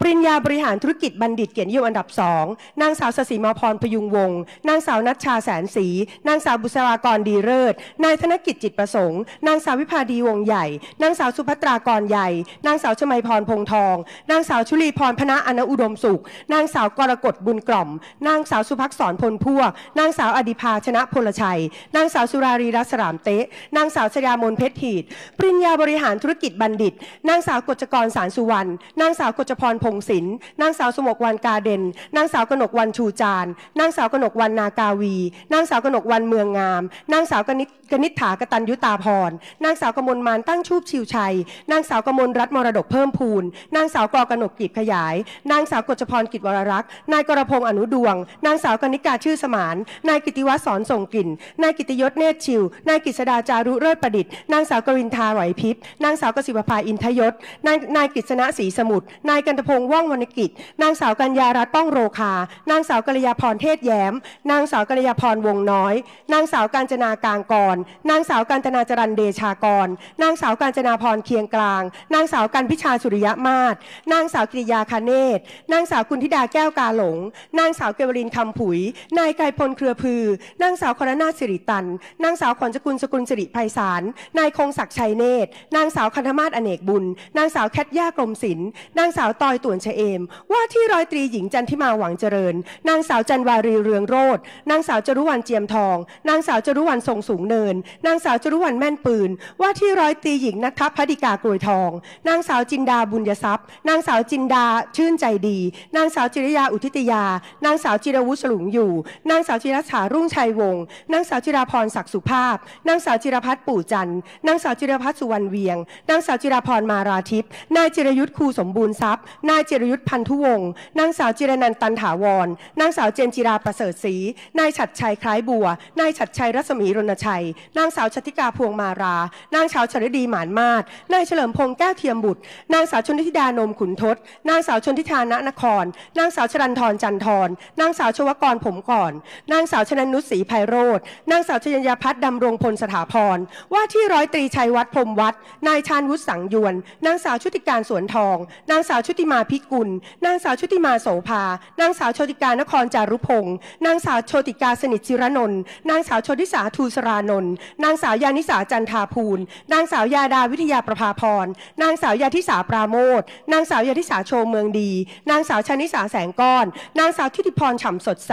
ปริญญาบริหารธุรกิจบัณฑิตเกียรตินิยมอันดับสอง นางสาวสศิมาพรพยุงวงนางสาวนัชชาแสนสี นางสาวบุษรากรดีเลิศนายธนกิจจิตประสงค์ นางสาววิภาดีวงใหญ่ นางสาวสุภัตรากรใหญ่ นางสาวชมัยพรพงทอง นางสาวชุลีพรพนะอนอุดมสุข นางสาวกรกฎบุญกล่อม นางสาวสุภักษรพลพวกนางสาวอดิภาชนะพลชัย นางสาวสุรารีรัศรามเตะ นางสาวชยามนเพชรหีดปริญญาบริหารธุรกิจบัณฑิต นางสาวกจกรสารสุวรรณ นางสาวกจพรพงศิลป์นางสาวสมกวันกาเด่นนางสาวกนกวันชูจาน นางสาวกนกวันนากาวีนางสาวกนกวันมืองงามนางสาวกนิกนิษฐากตัญยุตาพร นางสาวกมลมานตั้งชูบชิวชัย นางสาวกมลรัตนมรดกเพิ่มพูน นางสาวกอกนกกีบขยาย นางสาวกจพรกิจวรรักษ์นายกรพงศ์อนุดวง นางสาวกนิกาชื่อสมาน นายกิติวัฒน์สอนส่งกลิ่นนายกิติยศเนตรชิว นายกฤษดาจารุเลิศประดิษฐ์ นางสาวกรินทาไหวพิพนางสาวกสิบภาอินทยศนายนายกฤษณะศรีสมุทรนายกันตพงศ์ว่องวรรณกิจ นางสาวกัญญารัตน์ป้องโรคา นางสาวกัลยาพรเทศแย้ม นางสาวกัลยาพรวงน้อยนางสาวกาญจนากางกร นางสาวกาญจนาจรันเดชากร นางสาวกาญจนาพรเคียงกลาง นางสาวกันพิชาสุริยะมาศ นางสาวกิริยาคาเนศ นางสาวกุณธิดาแก้วกาหลง นางสาวเกวรินคำผุยนายไกรพลเครือพือ นางสาวครนาสิริตัน นางสาวขอนจกุลสกุลสิริไพศาล นายคงศักดิ์ชัยเนตรนางสาวคันธมาศอเนกบุญ นางสาวแคทย่ากรมศิลป์ นางสาวตอยต่วนเฉเอม ว่าที่ร้อยตรีหญิงจันทิมาหวังเจริญ นางสาวจันวารีเรืองโรจนางสาวจรุวรรณเจียมทองนางสาวจรุวรรณทรงสูงเนิน นางสาวจรุวรรณแม่นปืน ว่าที่ร้อยตีหญิงนัทพัิกากรวยทอง นางสาวจินดาบุญยทรัพย์ นางสาวจินดาชื่นใจดี นางสาวจิรยาอุทิตยา นางสาวจิรวุฒิสลุงอยู่ นางสาวจิรัสารุ่งชัยวงศ์ นางสาวจิราพรศักดิ์สุภาพ นางสาวจิรพัฒน์ปู่จันทร์ นางสาวจิรพัฒน์สุวรรณเวียง นางสาวจิราพรมาราทิพย์นายจิรยุทธ์ครูสมบูรณ์ทรัพย์ นายจิรยุทธ์พันธุวงศ์ นางสาวจิรนันตันถาวร นางสาวเจนจิราประเสริฐศรี นายฉัดชัยคล้ายบัวนายชัดชัยรัศมีรณชัย นางสาวชติกาพวงมารา นางสาวชริดีหมานมาศ นายเฉลิมพงษ์แก้วเทียมบุตร นางสาวชนทิดานมขุนทศ นางสาวชนทิธานะนคร นางสาวชรันทรจันทร นางสาวชวกรผมก่อน นางสาวชนันุุศรีไพโรธนางสาวชยัญญาพัฒน์ดำรงพลสถาพร ว่าที่ร้อยตรีชัยวัฒน์พรมวัฒน์ นายชานวุฒิสังยวนนางสาวชุติการสวนทอง นางสาวชุติมาพิกุล นางสาวชุติมาโสภา นางสาวชติการนครจารุพงศ์นางสาวโชติกาสนิทจิรนนท์นางสาวชนทิสาทูสรานนท์นางสาวยานิสาจันทาภูล นางสาวยาดาวิทยาประภาพร นางสาวยาทิสาปราโมทนางสาวยาทิสาโชเมืองดี นางสาวชนิสาแสงก้อน นางสาวทิติพรฉ่ำสดใส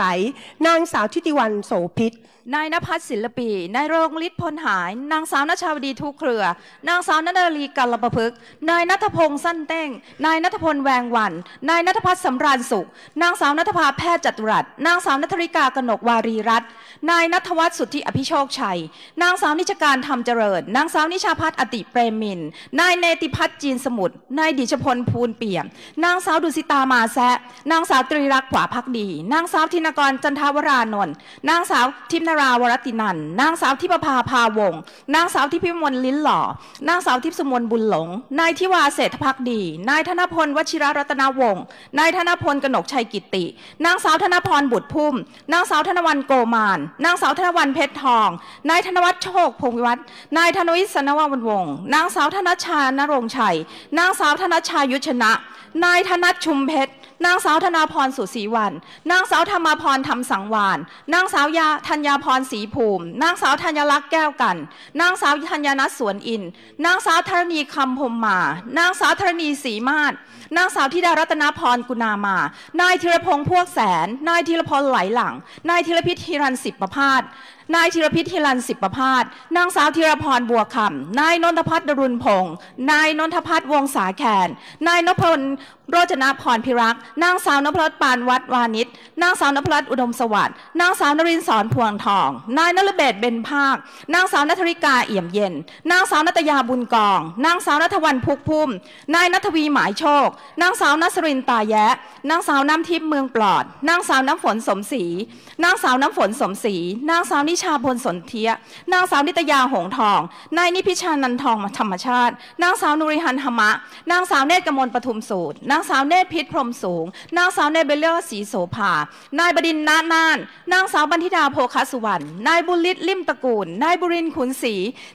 นางสาวทิติวันโสพิษนายนภัสศิลปีนายรงฤทธิ์พลหาย นางสาวนชาวดีทุกเครือ นางสาวนันลีกัลประพฤกนายนัทพงษ์สั้นเต้งนายนัทพลแวงวัน นายนัทพัฒน์สำราญสุข นางสาวนัทภาแพทย์จัตุรัสนางสาวนัทริกากนกวารีรัตน์นายนัทวัฒน์สุทธิอภิโชคชัย นางสาวนิชการธรรมเจริญ นางสาวนิชาพัฒน์อติเปรมินนายเนติพัฒน์จีนสมุทร นายดิชพลภูลเปี่ยม นางสาวดุสิตามาแซะนางสาวตรีรักษ์ขวาพักดี นางสาวธินกรจันทวรานนท์นางสาวทิพนาราวรตินันนางสาวทิพภาภาวงนางสาวทิพมลลิ้นหล่อ นางสาวทิพสมวนบุญหลง นายทิวาเศรษฐพักดี นายธนพลวชิรรัตนวงศ์ นายธนพลกนกชัยกิติ นางสาวธนพรบุตรพุ่ม นางสาวธนวันโกมาน นางสาวธนวันเพชรทอง นายธนวัฒน์โชคพงวิวัฒน์ นายธนวิศนวัวงศ์ นางสาวธนชานรงชัย นางสาวธนชายุชนะ นายธนัทชุมเพชรนางสาวธนาพรสุศรีวัน นางสาวธรรมพรรมสังวานนางสาวยาธัญญาพรศรีภูมิ นางสาวธัญลักษณ์แก้วกัน นางสาวธัญญนัทสวนอินนางสาวธรณีคำพมมา นางสาวธรณีศรีมาศ นางสาวธิดารัตนพรกุณามา นายธีรพงษ์พวกแสน นายธีรพลไหลหลังนายธีรพิษฮิรันสิบประพาสนายธีรพิษฮิรันสิบประพาสนางสาวธีรพรบัวคำ นายนนทพัฒน์ดรุณพงศ์นายนนทพัฒน์วงสาแคนนายนพลโรจนาพรพิรักษ์นางสาวนพรัตปานวัดวานิช นางสาวนพรัตอุดมสวัสดิ์ นางสาวนรินสอนพวงทอง นายนรเบศเบนภาค นางสาวนัทริกาเอี่ยมเย็น นางสาวนัตยาบุญกอง นางสาวนัทวันพุกพุ่ม นายนัทวีหมายโชค นางสาวนัสรินตาแยะ นางสาวน้ำทิพย์เมืองปลอด นางสาวน้ำฝนสมศรี นางสาวน้ำฝนสมศรี นางสาวนิชาพลสนเทีย นางสาวนิตยาหงทอง นายนิพิชานันทองธรรมชาติ นางสาวนุริหันธรรมะ นางสาวเนตรกมลปทุมสูตรนางางสาวเนตรพิษพรมสูง นางสาวเนเบเลอร์สีโสภา นายบดินนาน่านนางสาวบรรทิดาโพคสุวรรณนายบุริศลิมตระกูลนายบุรินขุนศรี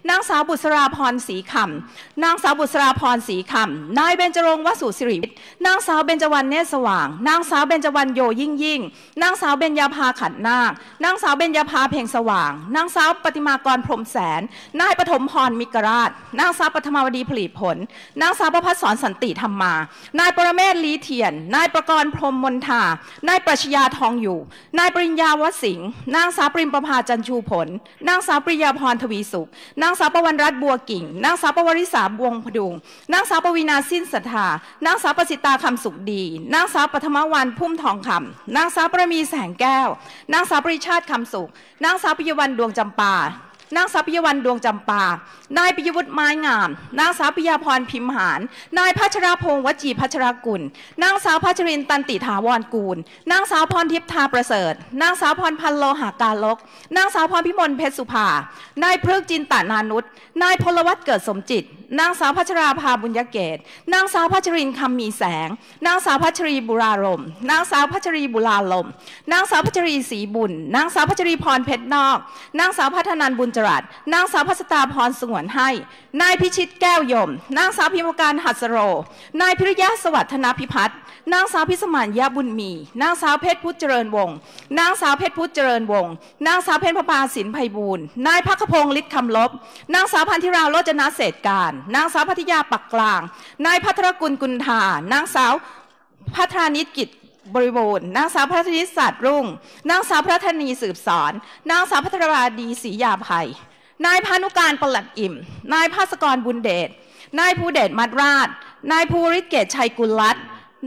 นางสาวบุษราพรศรีคำนางสาวบุษราพรศรีคำนายเบญจรงวสุสิริินางสาวเบญจวรรณเนตรสว่าง นางสาวเบญจวรรณโยยิ่งยิ่ง นางสาวเบญญาภาขันนาค นางสาวเบญญาภาเพ่งสว่าง นางสาวปฏิมากรพรมแสน นายปฐมพรมิกราช นางสาวปฐมาวดีผลีผลนางสาวประพัฒสอนสันติธรรมานายปรเมศลีเทียน นายประกรณ์พรมมนทานายปรัชญาทองอยู่ นายปริญญาวสิงห์นางสาวปริมประภาจันชูผล นางสาวปริยาพรทวีสุข นางสาวประวันรัตน์บัวกิ่ง นางสาวประวริษาบวงพดุง นางสาวปวีนาสิ้นศรัทธา นางสาวประสิตาคำสุขดี นางสาวปฐมวันพุ่มทองคำ นางสาวประมีแสงแก้ว นางสาวปริชาติคำสุขนางสาวปิยวันดวงจำปานางสาวพิยวันดวงจำปา นายปิยวุฒิไม้งาม นางสาวพิยาพรพิมหาน นายพัชราพงศ์วจีพัชรากุลนางสาวพัชรินตันติถาวรกูล นางสาวพรทิพย์ทาประเสริฐ นางสาวพรพันโลหากาลกนางสาวพรพิมลเพชรสุภา นายเพฤกจินตานานุษนายพลวัตเกิดสมจิตนางสาวพัชราภาบุญยเกต นางสาวพัชรินคำมีแสง นางสาวพัชรีบุรารมนางสาวพัชรีบุลาลม นางสาวพัชรีศรีบุญ นางสาวพัชรีพรเพชรนอก นางสาวพัฒนันบุญจรัสนางสาวพัสตาพรสงวนให้ นายพิชิตแก้วยมนางสาวพิมพการหัสโร นายพิริยะสวัสดนาพิพัฒน์ นางสาวพิสมานยาบุญมี นางสาวเพชรพุทธเจริญวงศ์ นางสาวเพชรพุทธเจริญวงศ์ นางสาวเพชรพปาสินไพบูลนายพักพงศ์ฤทธิ์คำลบ นางสาวพันธิราโรจนาเศษการนางสาวพัทยาปักกลาง นายพัทรกุลกุลธานางสาวพัทรานิตกิจบริบูรณ์นางสาวพัทรนิศาสตร์รุ่ง นางสาวพระธนีสืบสอนนางสาวพัทรวาดีศรียาภัย นายพานุการประหลัดอิ่ม นายภาสกรบุญเดช นายภูเดชมัดราช นายภูริศเกตชัยกุลรัตน์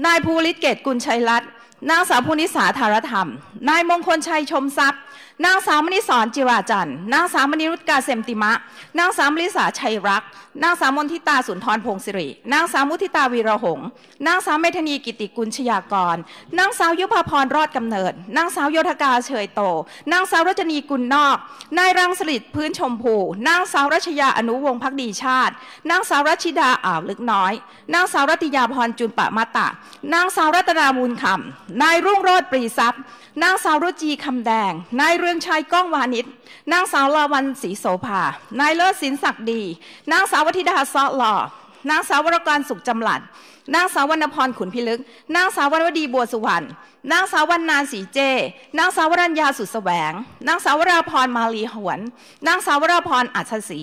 นายภูริศเกตกุลชัยรัตน์ นางสาวภูนิสาธารธรรม นายมงคลชัยชมทรัพยนางสาวมณีสอนจิราจันทร์นางสาวมณีรุตกาเซมติมะ นางสาวมลิสาชัยรัก นางสาวมนทิตาสุนทรพงศิริ นางสาวมุทิตาวีระหงนางสาวเมธนีกิติกุลชยากร นางสาวยุพพรรอดกำเนิด นางสาวโยธกาเฉยโต นางสาวรัชนีกุลนอก นายรังสลิดพื้นชมพู นางสาวรัชยาอนุวงศ์พักดีชาติ นางสาวรัชิดาอ่าวลึกน้อย นางสาวรัติยาพรจุนปะมาตะ นางสาวรัตนามูลคำ นายรุ่งโรดปรีทรัพย์นางสาวรจีคำแดง นายเรืองชัยก้องวานิช นางสาวลาวันศรีโสภา นายเลิศสินศักดี นางสาววธิดาซอหล่อ นางสาววรการสุขจำหลัด นางสาววรรณพรขุนพิลึกนางสาววรวดีบัวสุวรรณนางสาววรรณาสีเจ นางสาวรัญญาสุดแสวง นางสาวราพรมาลีหวน นางสาวราพรอัชศรี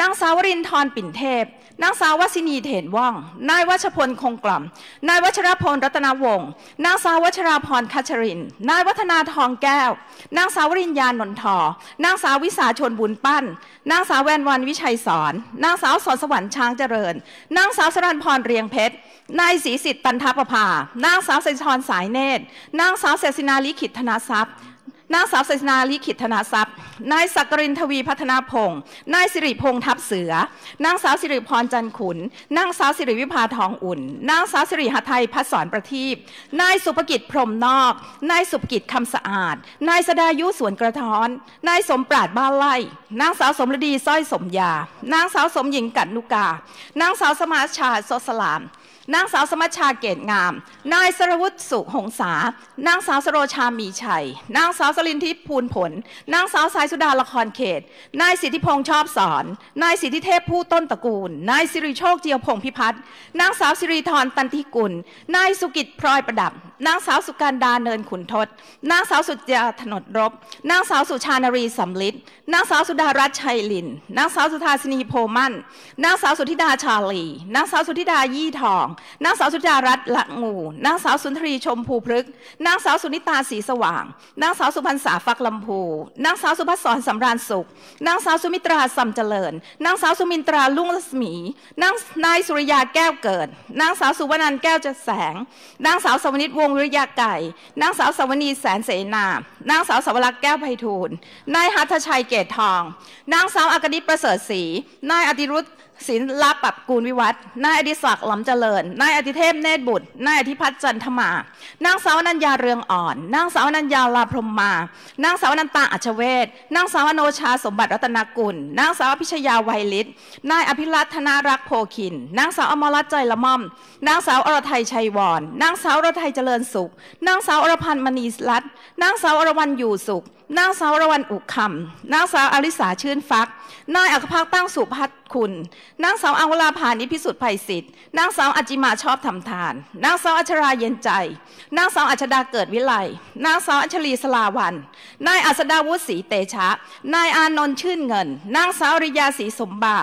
นางสาวรินทร์ปิ่นเทพ นางสาววชินีเถนว่องนายวัชพลคงกล่อมนายวัชรพลรัตนวงศ์ นางสาววัชราพรคัชริน นายวัฒนาทองแก้ว นางสาวริญญานนทอ นางสาววิสาชนบุญปั้น นางสาวแวนวันวิชัยสอนนางสาวสอนสวรรค์ช้างเจริญ นางสาวสรันพรเรียงเพชร นายศรีสิทธิ์ปันทประภา นางสาวสิทธรสายเนตรนางสาวเสศินาลิขิตธนาทรัพย์ นางสาวเสนาลิขิตธนาทรัพย์นายสักรินทวีพัฒนาพงศ์นายสิริพงษ์ทับเสือ นางสาวสิริพรจันขุนนางสาวสิริวิภาทองอุ่น นางสาวสิริหทัยพัศรประทีป นายสุภกิจพรมนอกนายสุภกิจคำสะอาด นายสดายุสวนกระท้อน นายสมปราดบ้านไล่ นางสาวสมฤดีสร้อยสมยา นางสาวสมหญิงกัดนุกา นางสาวสมาชาโซสลามนางสาวสมัชชาเกตงาม นายสรวุฒิสุหงษา นางสาวสโรชามีชัย นางสาวสลินทิพย์ภูลผล นางสาวสายสุดาละครเขต นายสิทธิพงษ์ชอบสอน นายสิทธิเทพผู้ต้นตระกูล นายสิริโชคเจียวพงพิพัฒน์ นางสาวสิริธรตันทิกุลนายสุกิจพลอยประดับ นางสาวสุการดาเนินขุนทศนางสาวสุจยาถนดรบนางสาวสุชานรีสำลิดนางสาวสุดารัชชัยลิน นางสาวสุธาสินีโพมั่น นางสาวสุธิดาชาลี นางสาวสุธิดายี่ทองนางสาวสุจารัตน์ละงู นางสาวสุนทรีชมภูพฤกษ์นางสาวสุนิตาสีสว่าง นางสาวสุพรรณษาฟักลำพูนางสาวสุภัสสรสำราญสุข นางสาวสุมิตราสัมเจริญ นางสาวสุมินตราลุ่งรัศมีนางนายสุริยาแก้วเกิด นางสาวสุวรรณันแก้วจะแสง นางสาวสวนิตวงวิริยาไก่ นางสาวสวนีแสนเสนา นางสาวสวรักษ์แก้วไพฑูรย์ นายหัตชัยเกตทอง นางสาวอากนิตประเสริฐศรี นายอติรุธศิลปับกูลวิวัฒน์นายอดิศักดิ์ลำเจริญ นายอธิเทพเนตรบุตร นายอธิพัฒน์จันทมา นางสาวนัญญาเรืองอ่อน นางสาวนัญญาลาพรมมา นางสาวนันตาอัชเวศนางสาวโนชาสมบัติรัตนกุล นางสาวพิชยาไวยฤทธิ์นายอภิรัตนารักโพคิน นางสาวอมรัตใจละม่อม นางสาวอรทัยชัยวร นางสาวอรทัยเจริญสุข นางสาวอรพันธ์มณีรัตน์ นางสาวอรวรรณอยู่สุขนางสาวรวันอุกคำนางสาวอริสาชื่นฟัก นายอัคภักตั้งสุพัฒคุณ นางสาวอังวลาพานิพิสุทธิ์ภัยศิษิ์ นางสาวอจิมาชอบทำทาน นางสาวอัชราเย็นใจ นางสาวอัชดาเกิดวิไล นางสาวอัชลีสลาวัน นายอัสดาวุฒิศรีเตชะ นายอานนท์ชื่นเงิน นางสาวริยาศรีสมบา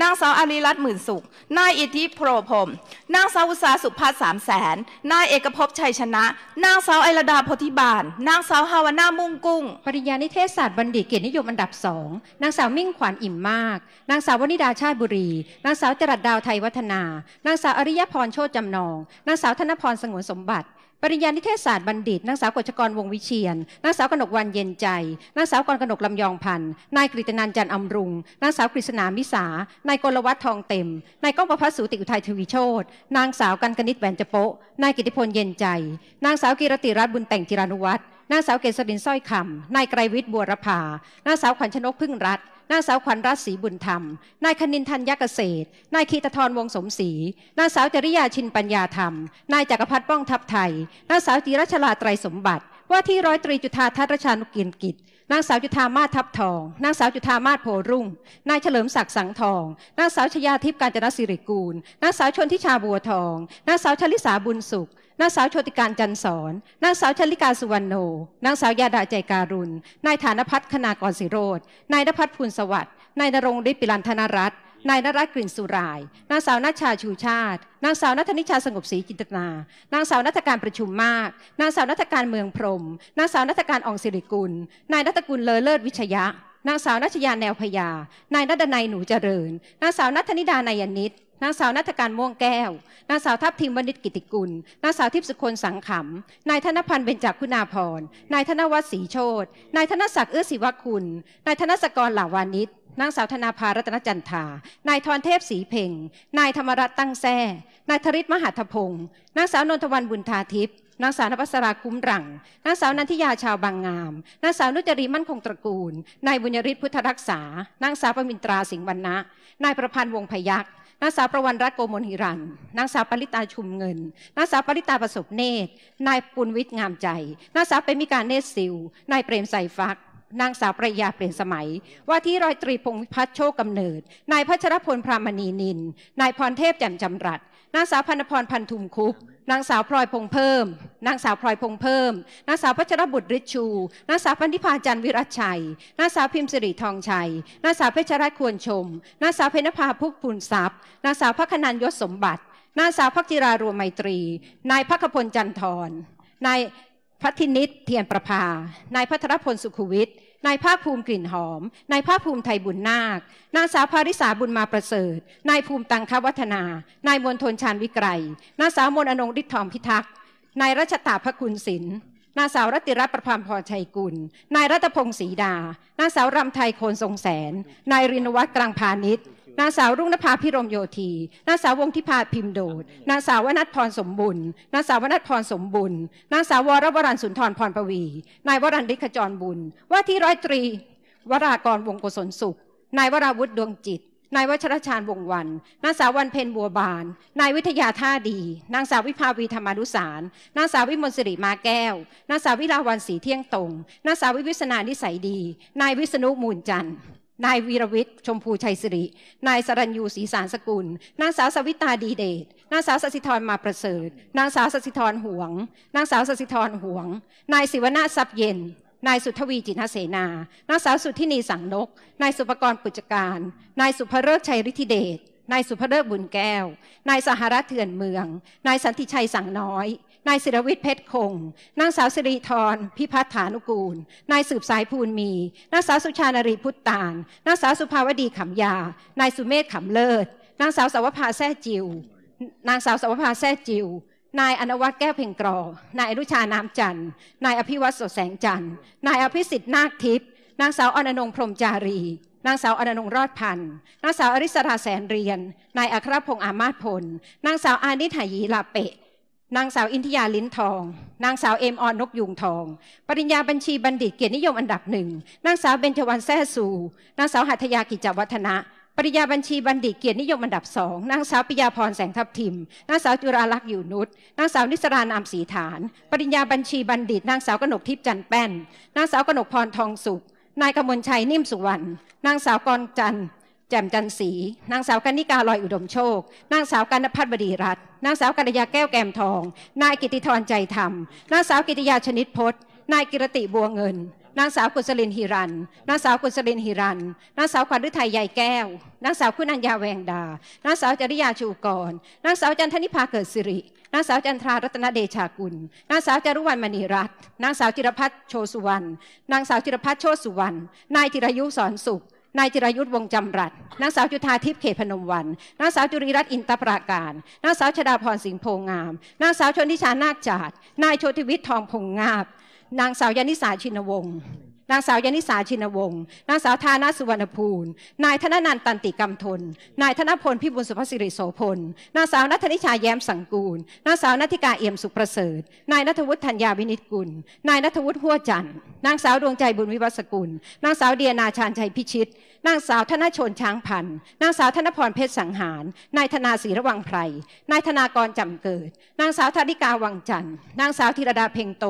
นางสาวอริรัตน์หมื่นสุข นายอิทธิโพรพรมนางสาวอุษาสุภัฒสามแสนนายเอกภพชัยชนะ นางสาวไอรดาโพธิบาล นางสาวฮาวาน่ามุ่งกุ้งปริญญานิเทศศาสตร์บัณฑิตเกียรตินิยมอันดับสอง นางสาวมิ่งขวัญอิ่มมาก นางสาววนิดาชาติบุรี นางสาวจรัสดาวไทยวัฒนา นางสาวอริยพรโชติจำนองนางสาวธนพรสงวนสมบัติ ปริญญานิเทศศาสตร์บัณฑิต นางสาวกฤชกรวงวิเชียนนางสาวกนกวันเย็นใจ นางสาวกรกนกลำยองพันธ์ นายกฤตนันจันอำรุง นางสาวกฤษณามิสา นายกลวัฒน์ทองเต็ม นายก้องประพัสสูติอุทัยทวีโชตนางสาวกันกนิษฐ์แหวนจโปะนายกิติพลเย็นใจ นางสาวกิรติรัตน์บุญแต่งจิรานุวัฒน์นางสาวเกษรินสร้อยคำ นายไกรวิทย์บัวรพานางสาวขวัญชนกพึ่งรัตนางสาวขวัญรัศรีบุญธรรม นายคณินทัญญเกษตร นายคีตทรวงสมศรี นางสาวจริยาชินปัญญาธรรม นายจักรพัฒน์ป้องทัพไทย นางสาวจีรชลาไตรสมบัติ ว่าที่ร้อยตรีจุธาทัตรชานุกินกิจ นางสาวจุธามาศทับทอง นางสาวจุธามาศโพรุ่ง นายเฉลิมศักดิ์สังทอง นางสาวชยาทิพย์การจนสิริกูลนางสาวชนทิชาบัวทอง นางสาวชลิสาบุญสุขนางสาวโชติการจันสอน นางสาวชลิกาสุวรรณโนนางสาวยาดาใจการุณ นายฐานพัฒน์คณากรศิโรธนายนภัทรภูลสวัสดิ์ นายนรงฤทธิ์ปิรันธนรัตน์ นายนรัตน์กลิ่นสุราย นางสาวนัชชาชูชาติ นางสาวนัทนิชาสงบศรีจิตนา นางสาวนัทการประชุมมาก นางสาวนัทการเมืองพรมนางสาวนัทการอ่องศิริกุล นายนัทกุลเลอเลิศวิชยะนางสาวนัชยาแนวพยา นายนัดนัยหนูเจริญ นางสาวนัทนิดานายนิตนางสาวนัทการม่วงแก้ว นางสาวทัพทิมวณิชกิติกุล นางสาวทิพสุคนสังขำ นายธนพันธ์เบญจคุณาพรนายธนวัฒน์ศรีโชตนายธนศักดิ์เอื้อศิวคุณ นายธนศกรหลาวานิช นางสาวธนาภารัตนจันทานายทรเทพศรีเพ่งนายธรรมรัตน์ตั้งแซ่ นายธริศมหาธพงศ์ นางสาวนนทวรรณบุญทาทิพย์ นางสาวนภัสราคุ้มรัง นางสาวนันทิยาชาวบางงาม นางสาวนุจรีมั่นคงตระกูล นายบุญยริศพุทธรักษานางสาวปมินตราสิงห์วรรณะนายประพันธ์วงพยักษ์นางสาวประวันรัตนโกมลหิรันนางสาวปริตาชุมเงิน นางสาวปริตาประสบเนตร นายปุณวิทย์งามใจ นางสาวเปรมิการเนตรสิวนายเปรมใส่ฟัก นางสาวประยาเปลี่ยนสมัย ว่าที่ร้อยตรีพงพิพัฒน์โชคกำเนิด นายพัชรพลพรามณีนินนายพรเทพแจ่มจำรัดนางสาวพันธพรพันธุมคุปนางสาวพลอยพงเพิ่ม นางสาวพลอยพงเพิ่ม นางสาวพัชรบุตรฤทธิชู นางสาวพันธิพาจันวิรัชชัย นางสาวพิมพ์สิริทองชัย นางสาวเพชรรัตน์ควรชม นางสาวเพนภาพุกพูนทรัพย์ นางสาวพัคนันยศสมบัติ นางสาวพักจิรารวมไมตรี นายพักพลจันทรนายพัทินิตเทียนประภา นายพัทรพลสุขวิทย์นายภาคภูมิกลิ่นหอม นายภาคภูมิไทยบุญนาค นางสาวภาริษาบุญมาประเสริฐ นายภูมิตังควัฒนา นายมนทนชานวิกรัยนางสาวมนอนงฤทธิ์ทองพิทักษ์นายรัชตาพคุณศิลป์ นางสาวรัติรัตน์ประพา์พรชัยกุล นายรัตพงศ์ศรีดา นางสาวรำไทยโคนทรงแสน นายรินวัตรกลางพาณิชย์นางสาวรุ่งนภาพิรมโยธี นางสาววงทิพาพิมโดด นางสาววนัทพรสมบุญ นางสาววนัทพรสมบุญ นางสาววรวรันสุนทรพรปวี นายวรันฤิขจรบุญว่าที่ร้อยตรีวรากรวงโกศลสุข นายวราวุฒิดวงจิต นายวชรชาญวงวัน นางสาววันเพนบัวบาน นายวิทยาท่าดี นางสาววิภาวีธรรมานุสารนางสาววิมลสิริมาแก้ว นางสาววิลาวันสีเที่ยงตรงนางสาววิวิสนานิสัยดี นายวิษณุมูลจันทร์นายวีรวิทย์ชมพูชัยสิริ นายสรัญยูศรีสารสกุล นางสาวสวิตาดีเดช นางสาวสสิธรมาประเสริฐ นางสาวสสิธรห่วง นางสาวสสิธรห่วง นายศิวนาทรัพย์เย็น นายสุทวีจินเสนา นางสาวสุทธินีสังนก นายสุปกรณ์ปุจการ นายสุภเริศชัยฤทธิเดช นายสุภเริศบุญแก้ว นายสหรัฐเถื่อนเมือง นายสันติชัยสังน้อยนายศิรวิทย์เพชรคง นางสาวสิริธร พิพัฒฐานุกูล นายสืบสายภูลมี นางสาวสุชานรีพุทตานนางสาวสุภาวดีขำยา นายสุเมธขำเลิศ นางสาวสวภาแซ่จิวนางสาวสวภาแซ่จิวนายอนวัตแก้วเพ่งกรอนายอนุชาน้ำจันทร์ นายอภิวัตสดแสงจันทร์ นายอภิสิทธิ์นาคทิพย์ นางสาวอนนงพรมจารี นางสาวอนนงรอดพันธ์นางสาวอริสราแสนเรียน นายอัครพงษ์อามาตพล นางสาวอานิถายีลาเปะนางสาวอินทิยาลิ้นทอง นางสาวเอมออนนกยุงทอง ปริญญาบัญชีบัณฑิตเกียรตินิยมอันดับหนึ่ง นางสาวเบญจวรรณแซ่สู นางสาวหัตถยากิจวัฒนะ ปริญญาบัญชีบัณฑิตเกียรตินิยมอันดับสอง นางสาวปิยาพรแสงทับทิม นางสาวจุราลักษ์อยู่นุชนางสาวนิสรานามศรีฐาน ปริญญาบัญชีบัณฑิต นางสาวกนกทิพย์จันแป้น นางสาวกนกพรทองสุข นายกมลชัยนิ่มสุวรรณ นางสาวกรจันทร์แจ่มจันสีนางสาวกนิการลอยอุดมโชค นางสาวกนพัฒบดีรัตน์นางสาวกัญญาแก้วแกมทอง นายกิติธรใจธรรมนางสาวกิติยาชนิดพจน์นายกิรติบัวเงินนางสาวกุศลินหิรันนางสาวกุศลินหิรันนางสาวขวัญฤทัยใหญ่แก้วนางสาวคุณัญญาแวงดานางสาวจริยาชูกรนางสาวจันทนิพาเกิดสิรินางสาวจันทรารัตนเดชากุลนางสาวจารุวรรณมณีรัตน์นางสาวจิรพัฒน์โชสุวรรณนางสาวจิรพัฒน์โชสุวรรณนายธิรยุสอนสุขนายจิรายุทธวงจำรัดนางสาวจุธาทิพย์เขตพนมวัน นางสาวจุรีรัตน์อินตปราการนางสาวชดาพรสิงห์โพงาม นางสาวชนทิชานาคจาดนายโชติวิทย์ทองพงงาบนางสาวยานิสาชินวงศ์ นางสาวยานิสาชินวงศ์ นางสาวธานาสุวรรณภูลนายธนนันตันติกำทน นายธนพลพิบูลสุภสิริโสพล นางสาวนัทนิชาแย้มสังกูลนางสาวนัทิกาเอี่ยมสุประเสริฐ นายนัทวุฒิธัญญาวินิตกุล นายนัทวุฒิหัวจันทร์นางสาวดวงใจบุญวิวัฒกุล นางสาวเดียนาชาญชัยพิชิตนางสาวธนชนช้างพันธ์นางสาวธนพรเพชรสังหาร นายธนาศรีระวังไพร นายธนากรจำเกิด นางสาวธนิกาวังจันทร์ นางสาวธีรดาเพ่งโต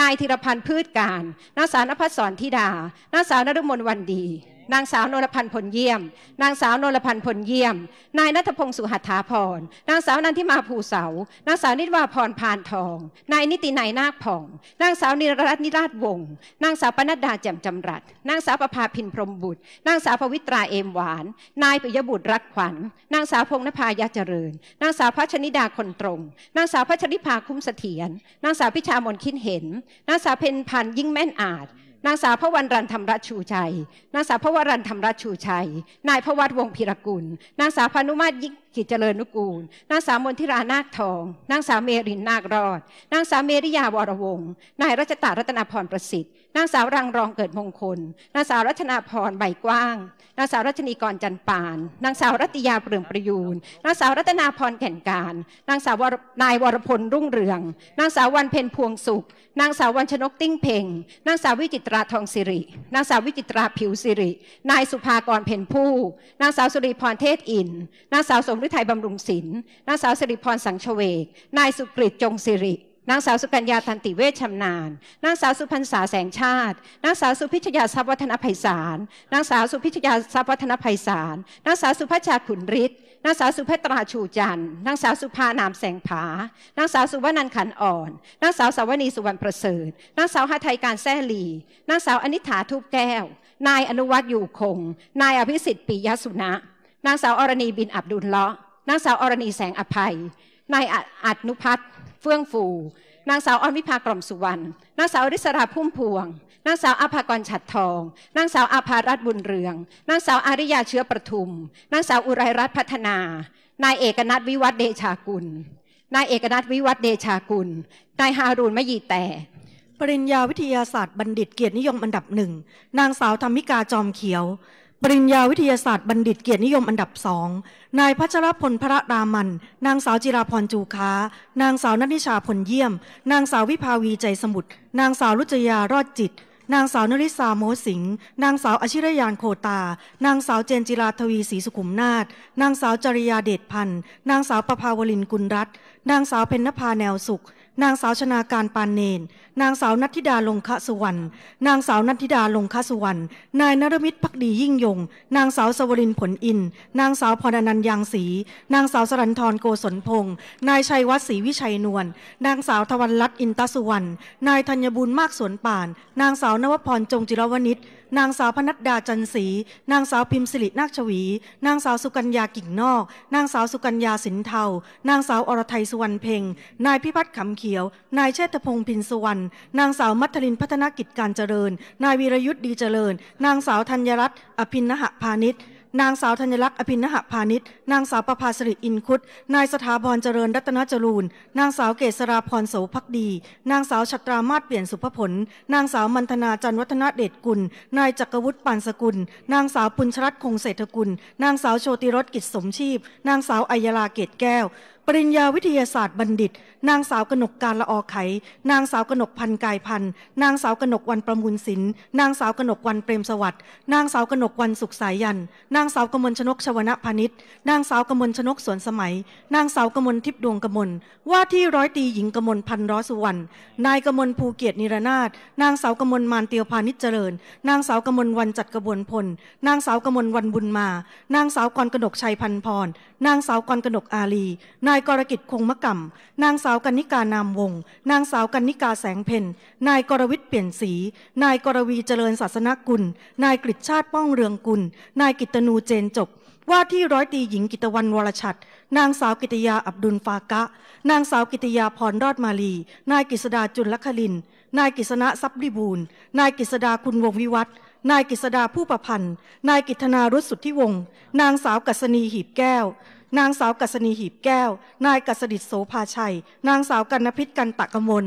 นายธีรพันธ์พืชการ นางสาวนภัสสรธิดา นางสาวนรุมนวันดีนางสาวนรพันธ์ผลเยี่ยม นางสาวนรพันธ์ผลเยี่ยม นายนัทพงศ์สุหัตถาพร นางสาวนันทิมาภูเสา นางสาวนิวาพรพานทอง นายนิตินายนาคผ่อง นางสาวนิรัตนิราชวงศ์ นางสาวปนัดดาแจ่มจำรัด นางสาวประภาพินพรมบุตร นางสาวพวิตราเอมหวาน นายปิยบุตรรักขวัญ นางสาวพง์นภายาเจริญ นางสาวพัชนิดาคนตรง นางสาวพัชริภาคุ้มเสถียรนางสาวพิชามนคินเห็น นางสาวเพนพันยิ่งแม่นอาจนางสาวพวันรันธรรมรัชูชัย นางสาวพวรันธรรมรัชูชัย นายพวัตวงพิรกุล นางสาวพานุมาตยิ่งกิจเจริญนุกูล นางสาวมนทิรานาคทอง นางสาวเมรินนาครอด นางสาวเมริยาวรวงศ์ นายรัชตารัตนาพรประสิทธิ์ นางสาวรังรองเกิดมงคล นางสาวรัชนาพรใบกว้าง นางสาวรัชนีกรจันปาน นางสาวรัติยาเปลืองประยูนนางสาวรัตนาพรแก่นการ นางสาวนายวรพลรุ่งเรือง นางสาววันเพ็ญพวงสุข นางสาววันชนกติ้งเพ่งนางสาววิจิตรราทองสิริ นางสาววิจิตราผิวสิริ นายสุภากรเพ็ญผู้ นางสาวสุริพรเทศอิน นางสาวสมฤทัยบำรุงศิลป์นางสาวสิริพรสังเฉวกนายสุกฤตจงสิรินางสาวสุกัญญาทันติเวชชำนาญนางสาวสุพรรษาแสงชาติ นางสาวสุพิชยาทรัพย์วัฒนภัยสารนางสาวสุพิชยาทรัพย์วัฒนภัยสารนางสาวสุพัชชาขุนฤทธิ์ นางสาวสุพัตราชูจันทร์ นางสาวสุภานามแสงผา นางสาวสุวณันขันอ่อน นางสาวสาวนีสุวรรณประเสริฐ นางสาวหาไทยการแซ่ลีนางสาวอนิฐาทูปแก้ว นายอนุวัตอยู่คง นายอภิสิทธิ์ปิยสุนะ นางสาวอรณีบินอับดุลเลาะ นางสาวอรณีแสงอภัย นายอันุพัฒน์เฟื่องฟู นางสาวออนวิภากล่อมสุวรรณ นางสาวริศราพุ่มพวง นางสาวอาภากรฉัดทอง นางสาวอาภารัตบุญเรือง นางสาวอาริยาเชื้อประทุม นางสาวอุไรรัตน์พัฒนา นายเอกนัทวิวัฒเดชากุลนายเอกนัทวิวัฒเดชากุลนายฮารุนมยีแต่ปริญญาวิทยาศาสตร์บัณฑิต เกียรตินิยมอันดับหนึ่งนางสาวธรรมิกา จอมเขียวปริญญาวิทยาศาสตร์บัณฑิตเกียรตินิยมอันดับสองนายพัชรพลพระรามัน นางสาวจิราพรจูค้า นางสาวนัทนิชาพลเยี่ยม นางสาววิภาวีใจสมุทร นางสาวรุจยารอดจิต นางสาวนริสาโมสิง นางสาวอชิรยานโคตา นางสาวเจนจิราทวีศรีสุขุมนาฏนางสาวจริยาเดชพันธ์ นางสาวประภาวลินกุลรัตน์ นางสาวเพ็ญนภาแนวสุขนางสาวชนาการปานเนนนางสาวนัทธิดาลงคสุวรรณนางสาวนัทธิดาลงคสุวรรณนายนรมิตรพักดียิ่งยง นางสาวสวรินผลอินนางสาวพรนันยางศรีนางสาวสรันทรโกศลพงศ์นายชัยวัฒน์ศรีวิชัยนวลนางสาวทวันรัตน์อินตสุวรรณ นายธัญบุญมากสวนป่าน นางสาวนวพรจงจิรวณิชนางสาวพนัดดาจันศรี นางสาวพิมพ์สิรินาคชวี นางสาวสุกัญญากิ่งนอก นางสาวสุกัญญาสินเทานางสาวอรไทยสุวรรณเพ็ง นายพิพัฒน์ขำเขียว นายเชษฐพงศ์พินสุวรรณนางสาวมัทลินพัฒนกิจการเจริญ นายวีรยุทธ์ดีเจริญ นางสาวธัญรัตน์อภินหะพาณิชย์นางสาวธัญลักษณ์อภินหพาณิช นางสาวประภาสริอินคุตนายสถาพรเจริญรัตนจรูนนางสาวเกษราพรโสภักดี นางสาวชัตรามาศเปลี่ยนสุภผล นางสาวมันธนาจันวัฒนเดชกุล นายจักรวุฒิปันสกุล นางสาวปุญชรัตคงเศรษฐกุล นางสาวโชติรสกิจสมชีพ นางสาวอัยราเกตแก้วปริญญาวิทยาศาสตร์บัณฑิต นางสาวกนกการละออไขนางสาวกนกพันกายพันนางสาวกนกวันประมูลศิล์นางสาวกนกวันเปรมสวัสดิ์นางสาวกนกวันสุขสายยัน นางสาวกมลชนกชวนะพานิชนางสาวกมลชนกสวนสมัย นางสาวกมลทิพดวงกมลว่าที่ร้อยตีหญิงกมลพันร้อสุวรรณนายกมลภูเกียรตินิรนาศนางสาวกมลมานเตียวพานิชเจริญ นางสาวกมลวันจัดกระบวนพลนางสาวกมลวันบุญมา นางสาวกรกนกชัยพันพร นางสาวกรกนกอาลีนายกรกิจคงมะกำนางสาวกันนิกานามวงนางสาวกันนิกาแสงเพนนายกรวิทย์เปลี่ยนสีนายกรวีเจริญศาสนกุลนายกฤิชาติป้องเรืองกุล นายกิตนูเจนจบ ว่าที่ร้อยตีหญิงกิตวันวรชัดนางสาวกิตยาอับดุลฟากะ นางสาวกิตยาพรรอดมาลี นายกฤษดาจุลลคลินนายกฤษณะทรัพย์ริบูลนายกฤษดาคุณวงวิวัฒน์ นายกฤษดาผู้ประพันธ์ นายกิตนารุสุทธิวงศ์นางสาวกัศนีหีบแก้วนางสาวกัศนีหีบแก้ว นายกัศดิษโสภาชัย นางสาวกันนพิษกันตะกมล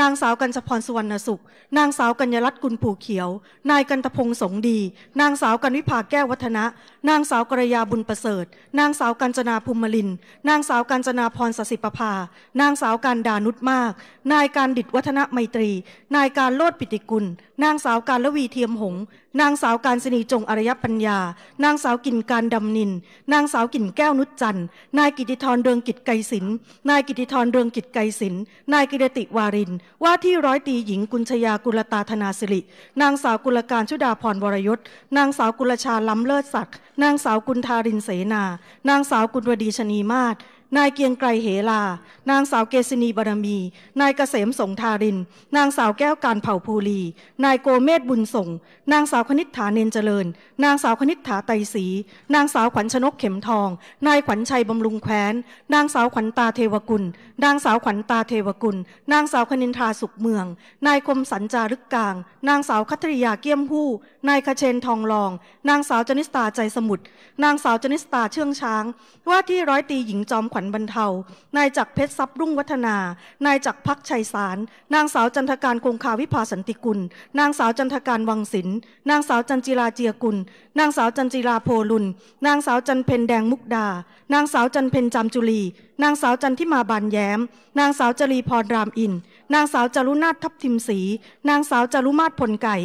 นางสาวกัญชพรสุวรรณสุข นางสาวกัญญรัตน์กุลผูเขียว นายกันตพง์สงดี นางสาวกันวิภาแก้ววัฒนะ นางสาวกรยาบุญประเสริฐ นางสาวกัญจนาภูมิลิน นางสาวกัญจนาพรสสิปภา นางสาวการดานุษมาก นายการดิดวัฒนไมตรี นายการโลดปิติกุล นางสาวการลวีเทียมหงนางสาวการศนีจงอรยปัญญา นางสาวกิ่นการดำนิน นางสาวกิ่นแก้วนุชจันนายกิติธรเรืองกิจไกริน นายกิติธรเรืองกิจไกริน นายกิรติวาริน ว่าที่ร้อยตีหญิงกุญชยากุลตาธนาสิริ นางสาวกุลการชุดาพรวรยศ นางสาวกุลชาล้ำเลิศศักดิ์ นางสาวกุลทารินเสนา นางสาวกุลวดีชนีมาศนายเกียงไกรเหลานางสาวเกษณีบารมี นายเกษมสงทารินนางสาวแก้วการเผ่าภูรี นายโกเมศบุญส่ง นางสาวคณิษฐาเนนเจริญ นางสาวคณิษฐาไตศรีนางสาวขวัญชนกเข็มทอง นายขวัญชัยบำรุงแคว้นนางสาวขวัญตาเทวกุล นางสาวขวัญตาเทวกุล นางสาวคณินทราสุขเมืองนายคมสัญจารึกกลาง นางสาวคัตริยาเกี้ยมผู้นายคเชนทองรอง นางสาวจนิสตาใจสมุทรนางสาวจนิสตาเชื่องช้าง ว่าที่ร้อยตีหญิงจอมขวัญบรรเทา นายจักเพชรทรัพย์รุ่งวัฒนา นายจักพักชัยสารนางสาวจันทการคงคาวิภาสันติกุล นางสาวจันทการวังศิลนางสาวจันจิราเจียกุล นางสาวจันจิราโพลุน นางสาวจันเพนแดงมุกดา นางสาวจันเพนจำจุลี นางสาวจันทิมาบานแย้ม นางสาวจรีพรรามอินนางสาวจารุนาถทับทิมศรีนางสาวจารุมาศผลไก่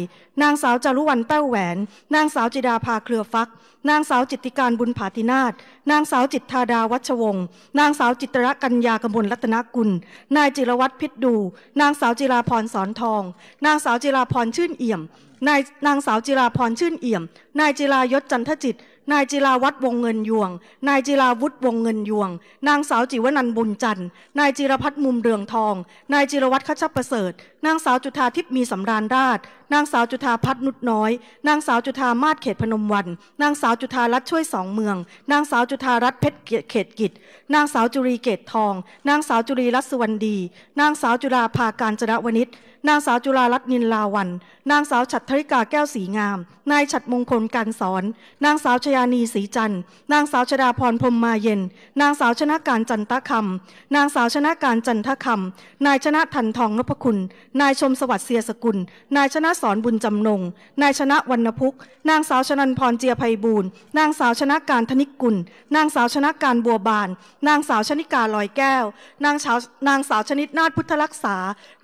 นางสาวจารุวันแต้าแหวน นางสาวจิดาภาเครือฟัก นางสาวจิตติการบุญผาตินาศนางสาวจิตธาดาวัชวงศ์ นางสาวจิตรกัญญากมลรัตนกุล นายจิรวัตรพิษดู นางสาวจิราพรสอนทอง นางสาวจิราพรชื่นเอี่ยม นายนางสาวจิราพรชื่นเอี่ยม นายจิรายศจันทจิตนายจิราวัตรวงเงินยวง นายจิราวุฒิวงเงินยวง นางสาวจิวนันบุญจันทร์ นายจิรพัฒน์มุมเรืองทอง นายจิรวัตรขชับประเสริฐ นางสาวจุธาทิพย์มีสำราญราชนางสาวจุธาพัฒนุชน้อย นางสาวจุธามาศเขตพนมวัน นางสาวจุธารัตช่วยสองเมือง นางสาวจุธารัตเพชรเขตกิจ นางสาวจุรีเกตทอง นางสาวจุรีรัตสุวรรณดี นางสาวจุราภาการจรวณิชนางสาวจุฬารัตนินลาวัน นางสาวฉัตรธริกาแก้วสีงาม นายฉัตรมงคลการสอน นางสาวชยานีสีจันทร์ นางสาวชดาพรพรมมาเย็น นางสาวชนะการจันทคำนางสาวชนะการจันทคำนายชนะทันทองนพคุณ นายชมสวัสดิ์เสียสกุล นายชนะษรบุญจำนง นายชนะวรรณพุก นางสาวชนันพรเจียภัยบูรณ์นางสาวชนะการธนิกุลนางสาวชนะการบัวบาน นางสาวชนิกาลอยแก้ว นางสาวนางสาวชนิดนาฏพุทธรักษา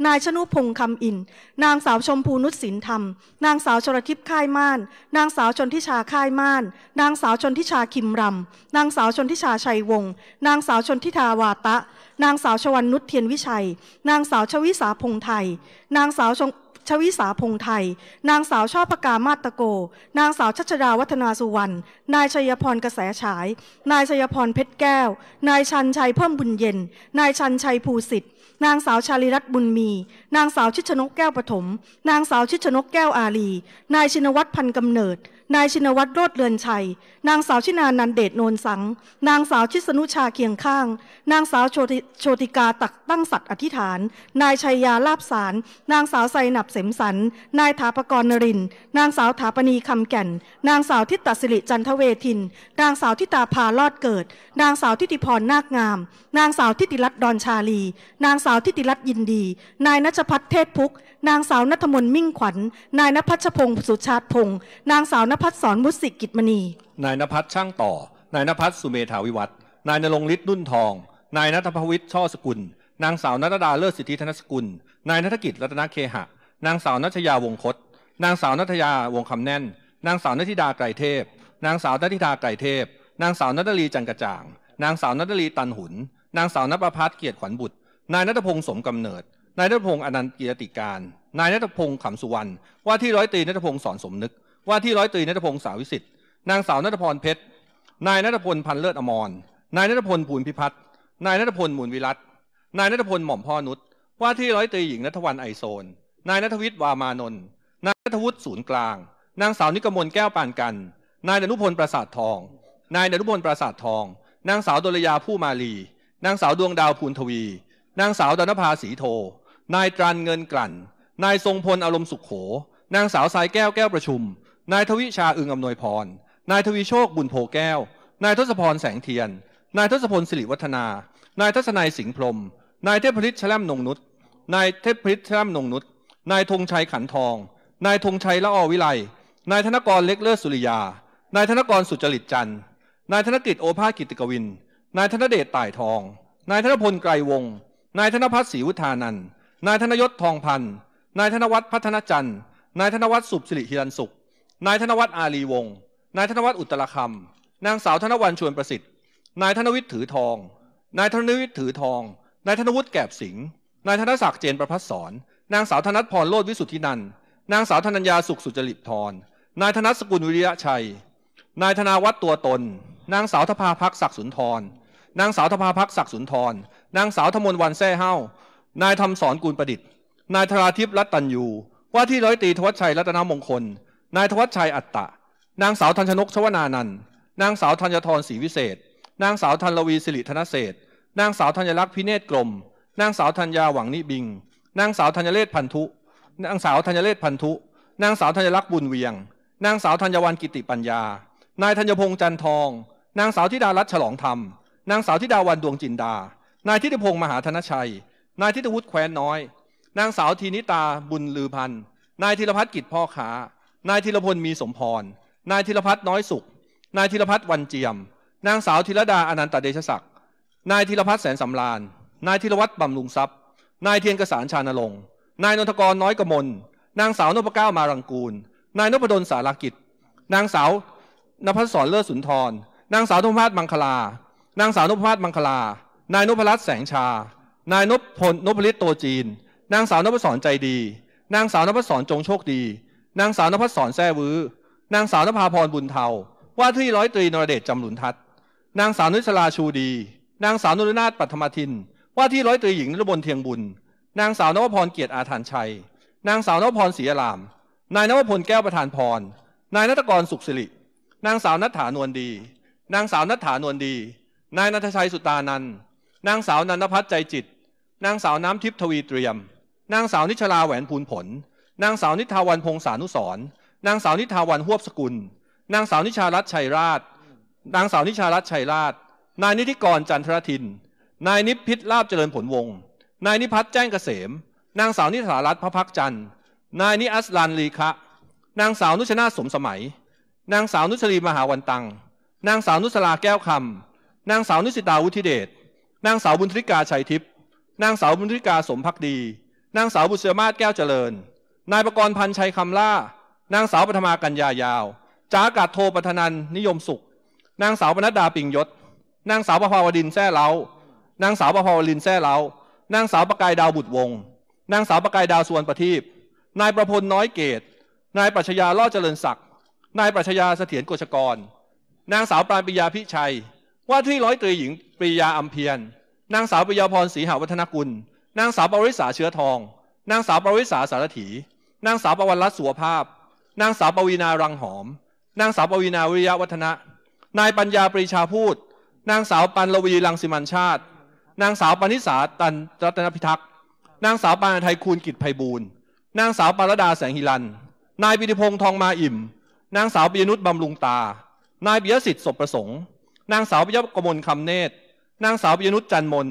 นายชนุพงษ์คำอินนางสาวชมพูนุชินธรรม นางสาวชรทิพย์ค่ายม่าน นางสาวชนทิชาค่ายม่าน นางสาวชนทิชาคิมรำ นางสาวชนทิชาชัยวงศ์ นางสาวชนทิทาวาตะ นางสาวชวันนุชเทียนวิชัย นางสาวชวิสาพงไทย นางสาวชงชวิสาพงไทย นางสาวชปรพกามาตโก นางสาวชัชดาวัฒนาสุวรรณนายชัยพรกระแสฉาย นายชัยพรเพชรแก้วนายชันชัยเพิ่มบุญเย็นนายชันชัยภูสิทธิ์ นางสาวชาลิรัตบุญมี นางสาวชิชนกแก้วปฐมนางสาวชิชนกแก้วอาลีนายชินวัตรพันกำเนิดนายชินวัตรโรดเรือนชัย นางสาวชินานันเดชโนนสัง นางสาวชิสนุชาเคียงข้าง นางสาวโชติกาตักตั้งสัตว์อธิษฐาน นายชัยยาลาบสาร นางสาวไซนับเสมสัน นายถาปกรนริน นางสาวถาปณีคำแก่น นางสาวทิตตสิริจันทเวทิน นางสาวทิตาพาลอดเกิด นางสาวทิติพรนาคงาม นางสาวทิติรัตน์ดอนชาลี นางสาวทิติรัตน์ยินดี นายนัชพัฒเทศพุกนางสาวนัทมนมิ่งขวัญ นายนภัชพงศ์สุชาติพงศ์นางสาวนภัสสอนมุสิกกิจมณี นายนภัสช่างต่อ นายนภัสสุเมธาวิวัฒนายนรงฤทธิ์นุ่นทอง นายนัทพวิชช่อสกุล นางสาวนัตดาเลิศสิทธิธนสกุล นายนัทกิจรัตนเคหะ นางสาวนัชยาวงคต นางสาวนัทยาวงคำแน่น นางสาวนัทิดาไกรเทพ นางสาวนัทิดาไกรเทพ นางสาวนัตลีจันกระจ่าง นางสาวนัตลีตันหุน นางสาวนัประพัฒเกียรติขวัญบุตร นายนัทพงศ์สมกำเนิดนายนัทพงศ์อนันต์กิรติการ นายนัทพงศ์ขำสุวรรณ ว่าที่ร้อยตรีนัทพงศ์สอนสมนึก ว่าที่ร้อยตรีนัทพงศ์สาวิสิทธิ์นางสาวนัทพรเพชร นายนัทพลพันเลิศอมร นายนัทพลภูลพิพัฒน์ นายนัทพลมูลวิรัตนายนัทพลหม่อมพ่อนุชว่าที่ร้อยตรีหญิงนัทวันไอโซน นายนัทวิทย์วามานนท์ นายนัทวุฒิศูนย์กลาง นางสาวนิกมลแก้วปานกัน นายดนุพลประสาททอง นายดนุพลประสาททอง นางสาวดลยาผู้มาลี นางสาวดวงดาวภูลทวี นางสาวดนภาศรีโทนายตรันเงินกลั่น นายทรงพลอารมณ์สุขโข นางสาวสายแก้วแก้วประชุม นายทวิชาอึงอำนวยพร นายทวีโชคบุญโพแก้ว นายทศพรแสงเทียน นายทศพลสิริวัฒนา นายทัศนัยสิงห์พรมนายเทพพลิตชล่มนงนุษนายเทพพลิตชล่มนงนุษนายธงชัยขันทอง นายธงชัยละอวิไล นายธนกรเล็กเลิศสุริยา นายธนกรสุจริตจันทร์นายธนกิจโอภาสกิติกวิน นายธนเดชต่ายทอง นายธนพลไกรวงนายธนพัฒน์ศรีวุฒานันท์นายธนยศทองพันธ์นายธนวัฒน์พัฒนจันทร์ นายธนวัฒน์สุบสิริฮิรันสุขนายธนวัฒน์อารีวงศ์ นายธนวัฒน์อุตตรคำนางสาวธนวันชวนประสิทธิ์ นายธนวิทย์ถือทอง นายธนวิทย์ถือทอง นายธนวุฒิแกบสิงห์ นายธนศักดิ์เจนประพัฒสอน นางสาวธนัทพรโลดวิสุทธินันนางสาวธนัญญาสุขสุจริตทรนายธนัสกุลวิริยะชัย นายธนาวัฒน์ตัวตน นางสาวทภาพักศักดิ์สุนทรนางสาวทภาพักศักดิ์สุนทรนางสาวธมนวันแซ่เฮ้านายทำสอนกูลประดิษฐ์นายธราทิพย์รัตตันยูว่าที่ร้อยตีทวัชชัยรัตนมงคล นายทวัชชัยอัตตะ นางสาวธัญชนกชวนานันนางสาวธัญทรศรีวิเศษ นางสาวธันลวีสิริธนเศษนางสาวธัญลักษณ์พิเนศกลมนางสาวธัญญาหวังนิบิง นางสาวธัญเลศพันธุนางสาวธัญเลศพันธุนางสาวธัญลักษณ์บุญเวียง นางสาวธัญวันกิติปัญญา นายธัญพงษ์จันทอง นางสาวธิดารัตน์ฉลองธรรม นางสาวธิดาวันดวงจินดา นายธิติพงษ์มหาธนชัยนายทิตวุฒิแควนน้อย นางสาวทีนิตาบุญลือพันธ์ นายธีรพัฒน์กิจพ่อขานายธีรพล มีสมพร นายธีรพัฒน์น้อยสุข นายธีรพัฒน์วันเจียม นางสาวธีรดาอนันตเดชศักดิ์ นายธีรพัฒน์แสนสำรานนายธีรวัตรบำรุงทรัพย์นายเทียนกสารชานรงค์ นายนนทกร น้อยกมล นางสาวนพเก้ามารังกูล นายนพดลสารากิจ นางสาวนภัสสร เลิศสุนทร นางสาวนพฒา์มังคลา นางสาวนพฒา์มังคลา นายนพรัตน์แสงชานายนพพลนพฤทธิ์โตจีน นางสาวนพศรใจดี นางสาวนพศรจงโชคดี นางสาวนพศรแซ่วื้อนางสาวนภาพรบุญเทา ว่าที่ร้อยตรีนรเดชจำหลุนทัศนางสาวนุชลาชูดี นางสาวนุรนาถปัทมาทิน ว่าที่ร้อยตรีหญิงนรบนเทียงบุญ นางสาวนวพรเกียรติอาถานชัย นางสาวนวพรศรีอาราม นายนวพลแก้วประธานพร นายนัตกรสุขสิริ นางสาวนัฐานวลดี นางสาวนัฐฐานวลดี นายนัทชัยสุตานันนางสาวนันทพัฒน์ใจจิตนางสาวน้ำทิพย์ทวีเตรียม นางสาวนิชลาแหวนภูลผล นางสาวนิทาวันพงษานุสรนางสาวนิทาวันหวบสกุล นางสาวนิชารัตชัยราช นางสาวนิชารัตชัยราช นายนิติกรจันทรทิน นายนิพิษลาบเจริญผลวงนายนิพัฒน์แจ้งเกษม นางสาวนิสารัตพระพักจันทร์นายนิอัสลันลีคะ นางสาวนุชนาสมสมัย นางสาวนุชลีมหาวันตัง นางสาวนุสลาแก้วคำ นางสาวนุสิตาวุฒิเดช นางสาวบุญทริกาชัยทิพย์นางสาวบุญธิกาสมพักดี นางสาวบุษยมาศแก้วเจริญ นายประกรณ์พันชัยคำล่า นางสาวปฐมากัญญายาวจ้ากาศโทปัทนันนิยมสุข นางสาวปนัดดาปิงยศ นางสาวประภาวดินแซ่เล้า นางสาวประภาวดินแซ่เล้า นางสาวประกายดาวบุตรวงนางสาวประกายดาวสวนประทีปนายประพลน้อยเกตนายปัชญาล่อเจริญศักดิ์ นายปัชญาเสถียรกชกร นางสาวปราณปิยาพิชัย ว่าที่ร้อยตรีหญิงปริยาอัมเพียรนางสาวปยพรศรีหาวัฒนกุล นางสาวปริษาเชื้อทอง นางสาวปริษาสารถี นางสาวปวัรัตสุภาพ นางสาวปวีนารังหอม นางสาวปวีนาวิริยวัฒนะ นายปัญญาปรีชาพูด นางสาวปันลวีรังสิมันชาติ นางสาวปนิสาตันรัตนพิทักษ์นางสาวปานไทยคูณกิจไพบูรณ์นางสาวปารดาแสงฮิรัน นายปิติพงษ์ทองมาอิ่ม นางสาวปิยนุชบำรุงตา นายปิยสิทธิ์ศพประสงค์ นางสาวปิยกมลคำเนตรนางสาวปิยนุชจันมน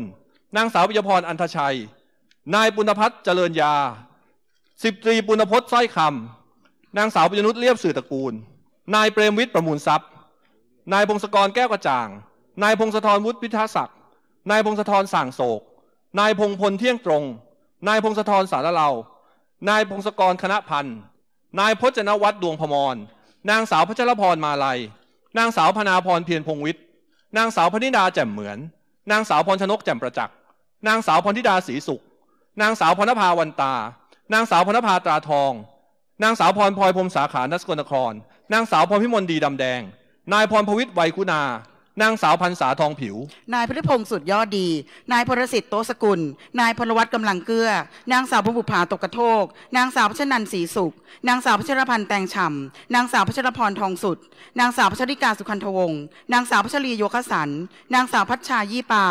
นางสาวปิยพรอันทชัย นายปุณพัฒน์เจริญยาสิบตรีปุณพจน์สร้อยคำ นางสาวปิยนุชเลียบสื่อตระกูล นายเปรมวิทย์ประมูลทรัพย์นายพงศกรแก้วกระจ่าง นายพงศธรวุฒิพิทักษ์ศักดิ์นายพงศธรสั่งโศก นายพงพลเที่ยงตรง นายพงศธรสารเลานายพงศกรคณะพันธ์นายพจนวัฒน์ดวงพมร นางสาวพัชรพรมาลัย นางสาวพนาพรเพียรพงวิทย์ นางสาวพนิดาแจ่มเหมือนนางสาวพรชนกแจ่มประจักษ์ นางสาวพรธิดาศรีสุข นางสาวพรภาวันตา นางสาวพรภาตราทอง นางสาวพรพลอยพรมสาขานสกลนคร นางสาวพรพิมลดี ดำแดง นายพรพวิทย์ไวยคุณานางสาวพันษาทองผิว นายพฤพงศ์สุดยอดดี นายพรสิทธิ์โตสกุล นายพลวัตกำลังเกื้อ นางสาวบุภาตกกระโทกนางสาวพัชนันศรีสุข นางสาวพัชรพันธ์แตงฉ่ำ นางสาวพัชรพรทองสุด นางสาวพัชริกาสุขันทวงศ์ นางสาวพัชรีโยคสันนางสาวพัชชายี่ปา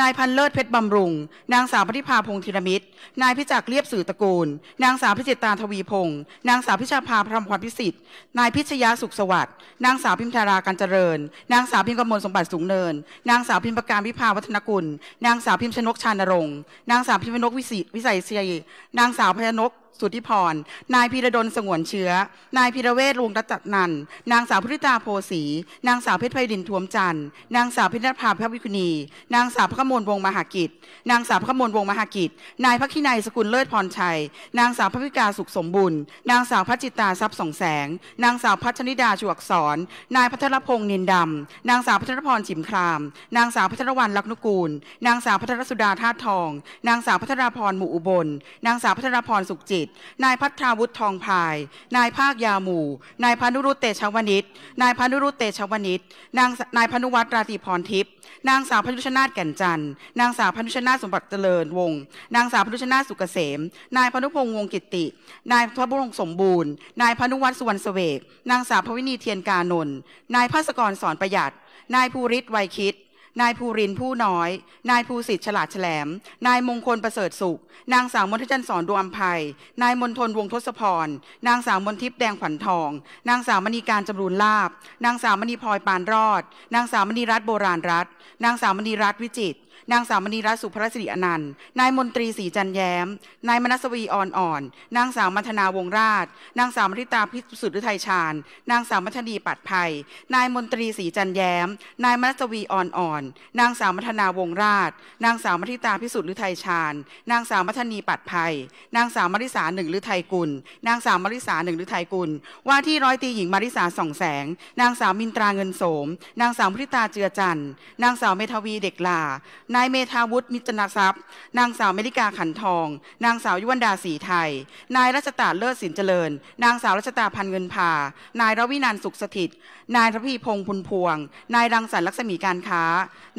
นายพันเลิศเพชรบำรุง นางสาวพิพาพงศ์ธีรมิตร นายพิจักเรียบสื่อตระกูล นางสาวพิจิตตาทวีพงศ์นางสาวพิชาภาพรความพิสิทธิ์ นายพิชยาสุขสวัสดิ์ นางสาวพิมทารากันเจริญ นางสาวพิมกมลสมบัติสูงเนิน นางสาวพิมพการวิภาวัฒนกุล นางสาวพิมชนกชานรงค์ นางสาวพิมชนกวิสิวิสัยเชียนางสาวพยนกสุธิพร นายพีระดลสงวนเชื้อ นายพีระเวศลวงรัตนันนางสาวพุทธิตาโพสี นางสาวเพชรไพรินทวมจันทร์ นางสาวพิณภาพระวิคุณี นางสาวพระมลวงมหากิจนางสาวพระมลวงมหากิจนายพระขีนายสกุลเลิศพรชัย นางสาวพระวิกาสุขสมบุญนางสาวพัจิตาทรัพย์สองแสง นางสาวพัชนิดาชวกสอนนายพัทรพงษ์นินดำ นางสาวพัทรพรฉิมคราม นางสาวพัทรวรรณลักนุกูล นางสาวพัทรสุดาธาตุทอง นางสาวพัทรพรหมู่อุบล นางสาวพัทรพรสุขจิตินายพัฒนาวุฒิทองพาย นายภาคยาหมู่นายพานุรุตเตชวนิช นายพานุรุตเตชวนิช นางนายพนุวัตรรารีพรทิพย์ นางสาวพนุชนาถแก่นจันทร์ นางสาวพนุชนาถสมบัติเจริญวงศ์นางสาวพนุชนาถสุกเกษม นายพนุพงศ์วงกิติ นายพระบุรงสมบูรณ์ นายพนุวัตรสุวรรณเสวก นางสาวพวินีเทียนกานนท์นายภาสกรสอนประหยัด นายภูริศไวยคิดนายภูรินผู้น้อย นายภูสิทธิ์ฉลาดแฉลม นายมงคลประเสริฐสุข นางสาวมนทจันทร์สอนดวงภัยนายมนทนวงทศพร นางสาวมนทิพย์แดงขวัญทอง นางสาวมณีการจำรูนลาบ นางสาวมณีพลอยปานรอด นางสาวมณีรัตน์โบราณรัตน์ นางสาวมณีรัตน์วิจิตรนางสาวมณีรัตน์สุภรสิริอนันต์ นายมนตรีศรีจันแย้มนายมนัสวีอ่อนอ่อน นางสาวมัทนาวงราช นางสาวมริตาพิสุทธิ์ฤทัยชาญนางสาวมัทนีปัดภัย นายมนตรีศรีจันแย้มนายมนัสวีอ่อนอ่อน นางสาวมัทนาวงราช นางสาวมริตาพิสุทธิ์ฤทัยชาญนางสาวมัทนีปัดภัย นางสาวมริษาหนึ่งฤทัยกุล นางสาวมริษาหนึ่งฤทัยกุล ว่าที่ร้อยตีหญิงมริษาสองแสง นางสาวมินตราเงินโสม นางสาวมริตาเจือจันนางสาวเมทวีเด็กลานายเมธาวุฒิมิจนาทรัพย์ นางสาวเมริกาขันทอง นางสาวยุวันดาสีไทย นายรัชตาเลิศสินเจริญ นางสาวรัชตาพันเงินพานายรวินันสุขสถิต นายทพีพงพุนพวง นายรังสรรลักษมีการค้า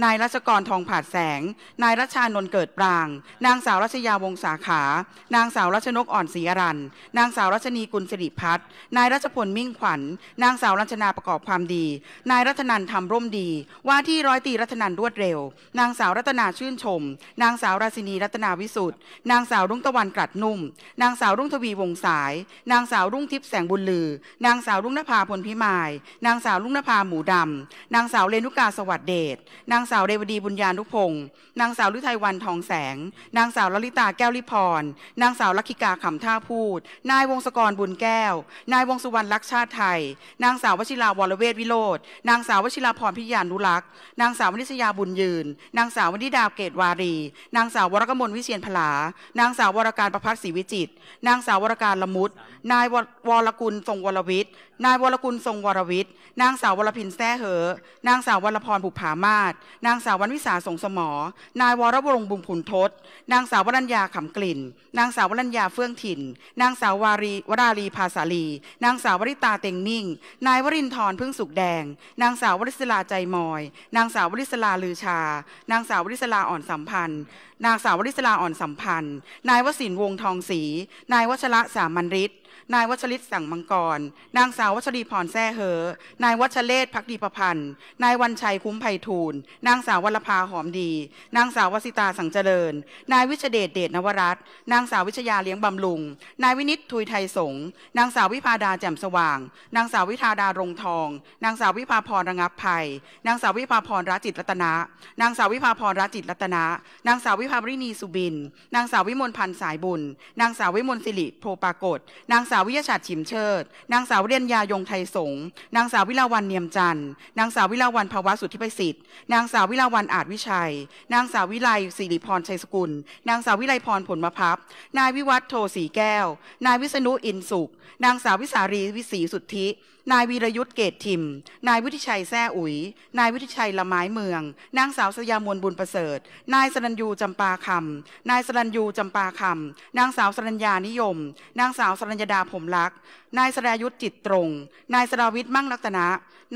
นายรัชกรทองผาดแสง นายรัชานนท์เกิดปราง นางสาวรัชยาวงสาขา นางสาวรัชนกอ่อนศรีอรันนางสาวรัชนีกุลสิริพัฒน์นายรัชพลมิ่งขวัญ นางสาวรัชนาประกอบความดี นายรัตนันทำร่มดี ว่าที่ร้อยตีรัตนันรวดเร็ว นางสาวรัตนาชื่นชม นางสาวราชินีรัตนาวิสุทธ์นางสาวรุ่งตะวันกลัดนุ่ม นางสาวรุ่งทวีวงสาย นางสาวรุ่งทิพย์แสงบุญลือ นางสาวรุ่งนภาพลพิมาย นางสาวรุ่งนภาหมูดำ นางสาวเรนุกาสวัสดเดช นางสาวเรวดีบุญญาณุพงศ์นางสาวลฤทัยวันทองแสง นางสาวลลิตาแก้วลิพร นางสาวลักขิกาขำท่าพูด นายวงศกรบุญแก้ว นายวงสุวรรณลักษชาติไทย นางสาววชิราวรเวทวิโรธนางสาววชิราพรพิยานุรักษ์ นางสาววนิชยาบุญยืน นางสาววนิดาเกตวารี นางสาววรกมลวิเชียนพลา นางสาววรการประพัฒศรีวิจิต นางสาววรการละมุด นายวรกุลทรงวรวิทย์นายวรกุลทรงวรวิทย์นางสาววรพินแท้เหอ นางสาววรพรผุผามาศนางสาววันวิสาสงสมอ นายวรวรงบุญผุนทศ นางสาววรัญญาขำกลิ่น นางสาววรัญญาเฟื่องถิ่น นางสาววารีวราลีภาษาลี นางสาววริตาเต็งนิ่ง นายวรินทร์พึ่งสุกแดง นางสาววริศลาใจมอย นางสาววริศลาลือชา นางสาววริศลาอ่อนสัมพันธ์ นางสาววริศลาอ่อนสัมพันธ์ นายวสินวงทองศรี นายวชระสามัญฤทธิ์นายวัชริศสั่งมังกร นางสาววัชรีพรแซ่เฮอนายวัชเลศพักดีประพันธ์ นายวันชัยคุ้มไพฑูรย์นางสาววรภาหอมดี นางสาววสิตาสังเจริญนายวิชเดชเดชนวรัตน์นางสาววิชยาเลี้ยงบำรุง นายวินิตทุยไทยสงนางสาววิพาดาแจ่มสว่าง นางสาววิทาดารงทอง นางสาววิภาพรระงับภัยนางสาววิภาพรรัจิตรัตนะนางสาววิภาพรรัจิตรัตนะนางสาววิภาบริณีสุบิน นางสาววิมลพันธ์สายบุญ นางสาววิมลสิริโพปากฏนางสาววิยาชาติฉิมเชิด นางสาวเรียนยายงไทยสง นางสาววิลาวันเนียมจันทร์ นางสาววิลาวันภาวะสุทธิประสิทธิ์ นางสาววิลาวันอาจวิชัย นางสาววิไลศิริพรชัยสกุล นางสาววิไลพรผลมาพับนายวิวัฒโทสีแก้ว นายวิษณุอินสุข นางสาววิสารีวิสีสุทธินายวีรยุทธ์เกตทิมนายวุฒิชัยแซ่อุ๋ยนายวุฒิชัยละไม้เมือง นางสาวสยามวลบุญประเสริฐ นายสรัญยูจำปาคำ นายสรัญยูจำปาคำ นางสาวสรัญญานิยม นางสาวสรัญญดาผมรักนายสรายุทธจิตตรง นายสราวิทย์มั่งลักษณะ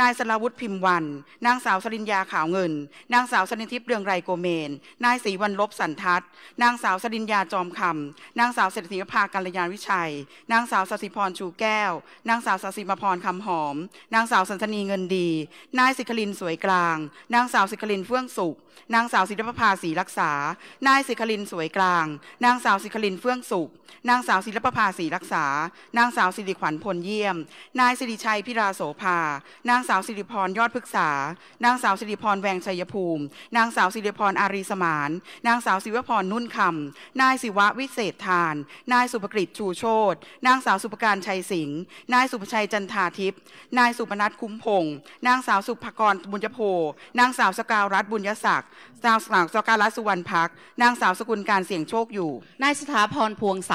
นายสราวุฒิพิมพ์วัน นางสาวสริญญาขาวเงิน นางสาวสรินทิพย์เรืองไรโกเมน นายศรีวันลบสันทัศนางสาวสริญญาจอมคำ นางสาวเศรษฐีภากัลยานวิชัย นางสาวสศิพรชูแก้ว นางสาวสศิมพรคำำหอมนางสาวสันสนีเงินดี นายสิคลินสวยกลาง นางสาวสิคลินเฟื่องสุขนางสาวศิรปภาศรีรักษา นายศิคลินสวยกลาง นางสาวศิคลินเฟื่องสุขนางสาวศิรปภาศรีรักษา นางสาวศิริขวัญพลเยี่ยม นายศิริชัยพิราโสภา นางสาวศิริพรยอดพฤกษา นางสาวศิริพรแวงชัยภูมิ นางสาวศิริพรอารีสมาน นางสาวศิวพรนุ่นคำ นายศิวะวิเศษทาน นายสุภกฤษชูโชตนางสาวสุภการชัยสิงห์ นายสุภชัยจันทาทิพย์ นายสุปนัทคุ้มพงศ์นางสาวสุภกรบุญยโพนางสาวสกาวรัตบุญยศักดิ path นางสาวสกาลสุวรรณพักนางสาวสกุลการเสียงโชคอยู่นายสถาพรพวงใส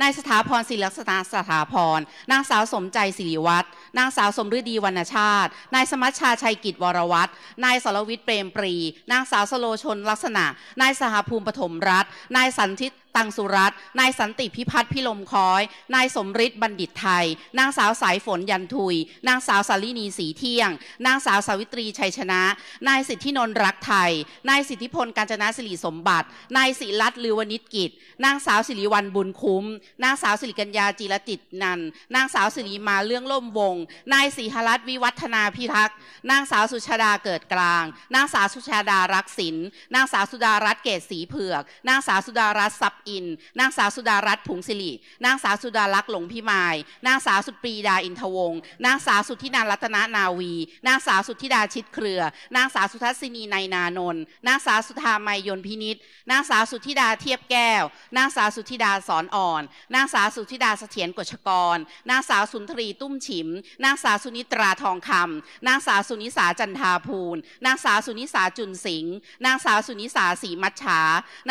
นายสถาพรศิลักสณาสถาพรนางสาวสมใจศิริวัฒน์นางสาวสมฤดีวรรณชาตินายสมัชชาชัยกิจวรวัฒนายสรวิทย์เปรมปรี นางสาวสโลชนลักษณะนายสหภูมิปฐมรัตนนายสันทิตตังสุรัตนนายสันติพิพัฒน์พิลมคอยนายสมฤทธิ์บัณฑิตไทย นางสาวสายฝนยันทุย นางสาวสาลีนีสีเที่ยง นางสาวสาวิตรีชัยชนะนายสิทธินนท์รักไทยนนายสิทธิพลการจนาสิริสมบัติ นายศิรัตน์ลือวณิชกิจ นางสาวสิริวันบุญคุ้ม นางสาวสิริกัญญาจิรจิตนันนางสาวสิริมาเรื่องล่มวง นายศรีหรัตน์วิวัฒนาพิทักษ์ นางสาวสุชาดาเกิดกลาง นางสาวสุชาดารักศิลป์ นางสาวสุดารัตน์เกศสีเผือก นางสาวสุดารัตน์ซับอิน นางสาวสุดารัตน์ผงศิริ นางสาวสุดารักษ์หลงพิมาย นางสาวสุปรีดาอินทวงศ์นางสาวสุทธินันรัตนานาวี นางสาวสุทธิดาชิดเครือ นางสาวสุทัศนีนายนานนนางสาวสุธาไมยนพินิษนางสาวสุธิดาเทียบแก้ว นางสาวสุธิดาสอนอ่อน นางสาวสุธิดาเสถียรกฤชกร นางสาวสุนทรีตุ้มฉิม นางสาวสุนิตราทองคำนางสาวสุนิสาจันทาภูล นางสาวสุนิสาจุนสิงห์ นางสาวสุนิสาสีมัชชา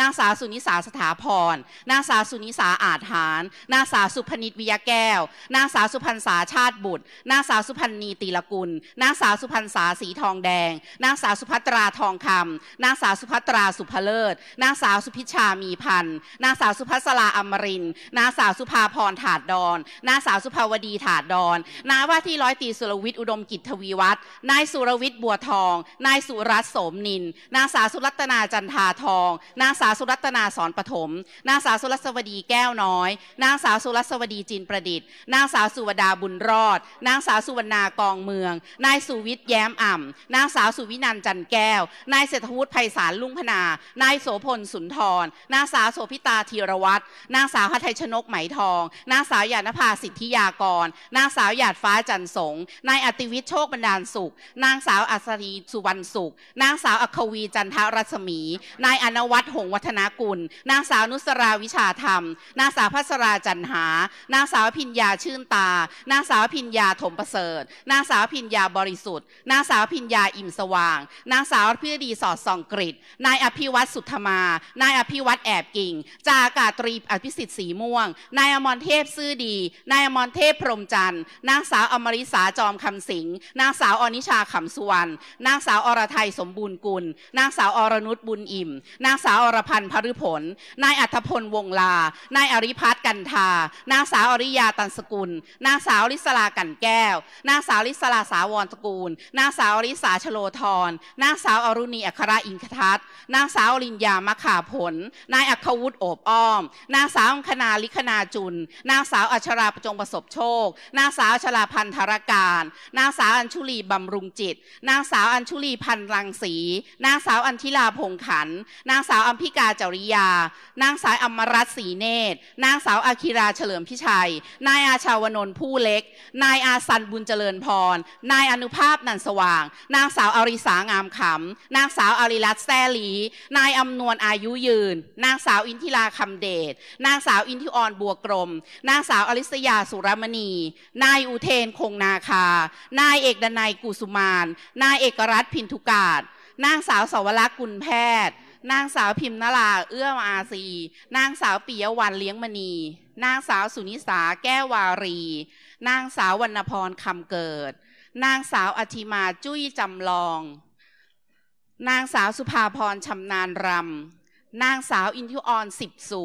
นางสาวสุนิสาสถาพร นางสาวสุนิสาอาจหาน นางสาวสุพนิตวิยาแก้ว นางสาวสุพรรณสาชาติบุตร นางสาวสุพรรณีตีละกุล นางสาวสุพรรณสาสีทองแดง นางสาวสุภัตราทองคำนางสาวสุภัตราสุภเลิศนางสาวสุพิชามีพันธ์นางสาวสุภัสราอมริน นางสาวสุภาพรถาดดอน นางสาวสุภาวดีถาดดอนนาว่าที่ร้อยตีสุรวิทย์อุดมกิจทวีวัฒน์นายสุรวิทย์บัวทอง นายสุรัตโสมนิน นางสาวสุรัตนาจันทาทอง นางสาวสุรัตนาสอนปฐมนางสาวสุรัสวดีแก้วน้อย นางสาวสุรัสวดีจินประดิษฐ์ นางสาวสุวดาบุญรอด นางสาวสุวรรณากองเมือง นายสุวิทย์แย้มอ่ำ นางสาวสุวินันจันแก้ว นายเศรษฐวุฒไพศาลลุงพนา นายโสพลสุนทร นางสาวโสพิตาธีรวัตรนางสาวพัทยชนกไหมทอง นางสาวหยาดนภาสิทธิยากร นางสาวหยาดฟ้าจันสง นายอติวิชโชคบรรดาสุข นางสาวอัศรีสุวรรณสุข นางสาวอัควีจันทรัศมี นายอนวัตหงวัฒนากุล นางสาวนุสราวิชาธรรม นางสาวพัสราจันหา นางสาวพิญญาชื่นตา นางสาวพิญญาถมประเสริฐ นางสาวพิญญาบริสุทธิ์ นางสาวพิญญาอิ่มสว่าง นางสาวพิรดีสอดส่องกฤษนายอภิวัตสุทธมา นายอภิวัตแอบกิ่ง จากาตรีอภิสิทธิ์สีม่วง นายอมรเทพซื่อดี นายอมรเทพพรมจันทร์ นางสาวอมริสาจอมคำสิงนางสาวอนิชาขำสุวรรณนางสาวอรไทยสมบูรณ์กุล นางสาวอรนุชบุญอิ่ม นางสาวอรพันธ์พฤผลนายอัธพลวงลา นายอริพัฒน์กันทา นางสาวอริยาตันสกุล นางสาวลิศลากันแก้ว นางสาวลิศลาสาวรสกุล นางสาวริสาชโลธร นางสาวอรุณีอัคราอิินทัศนางสาวลินยามาขาผล นายอัควุฒิโอบอ้อม นางสาวคณาลิขณาจุน นางสาวอัชราประจงประสบโชค นางสาวชลาพันธารการ นางสาวอัญชุลีบำรุงจิต นางสาวอัญชุลีพันรังสี นางสาวอัญทิลาพงขัน นางสาวอัมพิกาจริยา นางสาวอมรัตศรีเนตร นางสาวอาคิราเฉลิมพิชัย นายอาชาวนนท์ผู้เล็ก นายอาสันบุญเจริญพร นายอนุภาพนันสว่าง นางสาวอริสางามขำ นางสาวอาริรัตแซลี นายอำนวลอายุยืน นางสาวอินทิราคำเดช นางสาวอินทิออนบัวกรม นางสาวอลิสยาสุรมณี นายอุเทนคงนาคา นายเอกดนายกุสุมานนายเอกรัตนพินทุกาศนางสาวสวรักษ์กุลแพทย์ นางสาวพิมพ์นราเอื้อมอาซีนางสาวปิยวันเลี้ยงมณี นางสาวสุนิสาแก้ววารี นางสาววรรณพรคำเกิด นางสาวอธิมาจุ้ยจำลองนางสาวสุภาพรชำนาญรำนางสาวอินทิออนสิบสู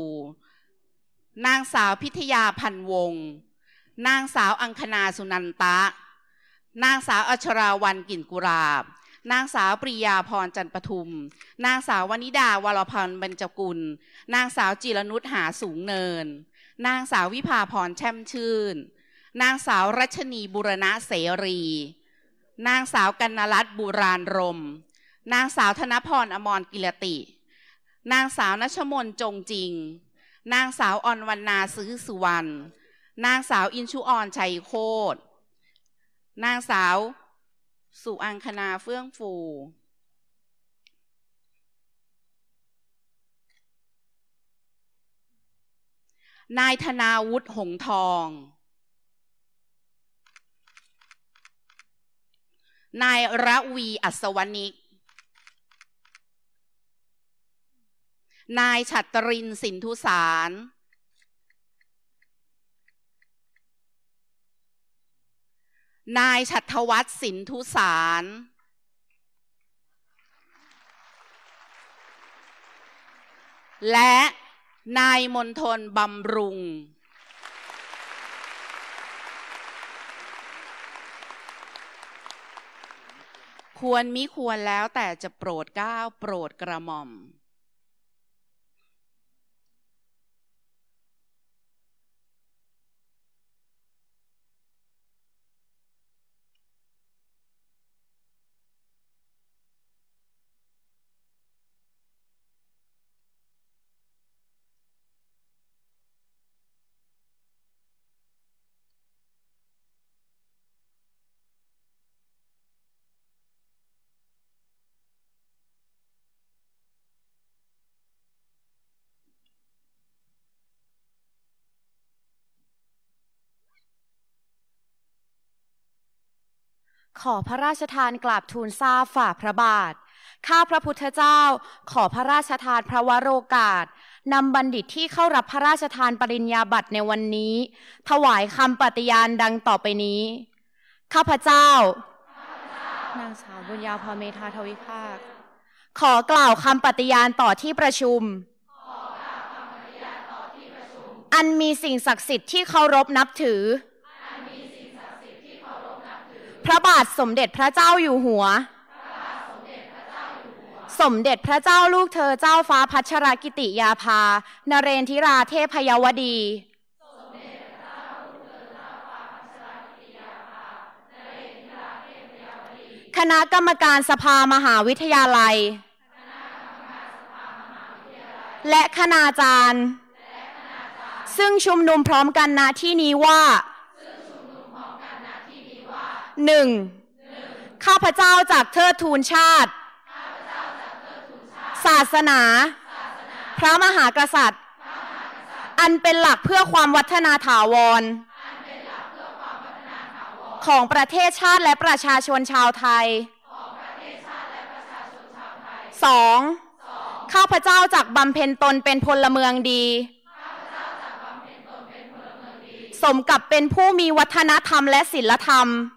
นางสาวพิทยาพันวงนางสาวอังคณาสุนันตะนางสาวอัชราวันกิ่นกุราบ นางสาวปริยาพรจันปทุม นางสาววนิดาวรพั์บรรจกุล นางสาวจิรนุษหาสูงเนิน นางสาววิภาพรแช่มชื่น นางสาวรัชนีบุรณะเสรี นางสาวกันรัตนบุราณรมนางสาวธนพรอมรกิรติ นางสาวนชมนจงจริง นางสาวออนวันนาซื้อสุวรรณ นางสาวอินชุออนชัยโคตนางสาวสุอังคณาเฟื่องฟู นายธนาวุฒิหงทอง นายระวีอัศวนิกนายฉัตรินสินทุสาร นายฉัตวัฒน์สินทุสาร และนายมนทนบำรุง ควรมิควรแล้วแต่จะโปรดก้าว โปรดกระหม่อมขอพระราชทานกราบทูลทราบฝ่าพระบาท ข้าพระพุทธเจ้าขอพระราชทานพระวโรกาส นำบัณฑิตที่เข้ารับพระราชทานปริญญาบัตรในวันนี้ ถวายคำปฏิญาณดังต่อไปนี้ ข้าพเจ้า นางสาวบุญญาพรเมธาทวิภาค ขอกล่าวคำปฏิญาณต่อที่ประชุม อันมีสิ่งศักดิ์สิทธิ์ที่เคารพนับถือพระบาทสมเด็จพระเจ้าอยู่หัว สมเด็จพระเจ้าลูกเธอเจ้าฟ้าพัชรกิติยาภานเรนทิราเทพยวดีคณะกรรมการสภามหาวิทยาลัย และคณาจารย์ ซึ่งชุมนุมพร้อมกันณที่นี้ว่าาหนึ่งข้าพเจ้าจากเทิดทูนชาติศาสนา พระมหากษัตริย์อันเป็นหลักเพื่อความวัฒนาถาวร ของประเทศชาติและประชาชนชาวไทยสองข้าพเจ้าจากบำเพ็ญตนเป็นพลเมืองดี สมกับเป็นผู้มีวัฒนธรรมและศิลธรรมรรม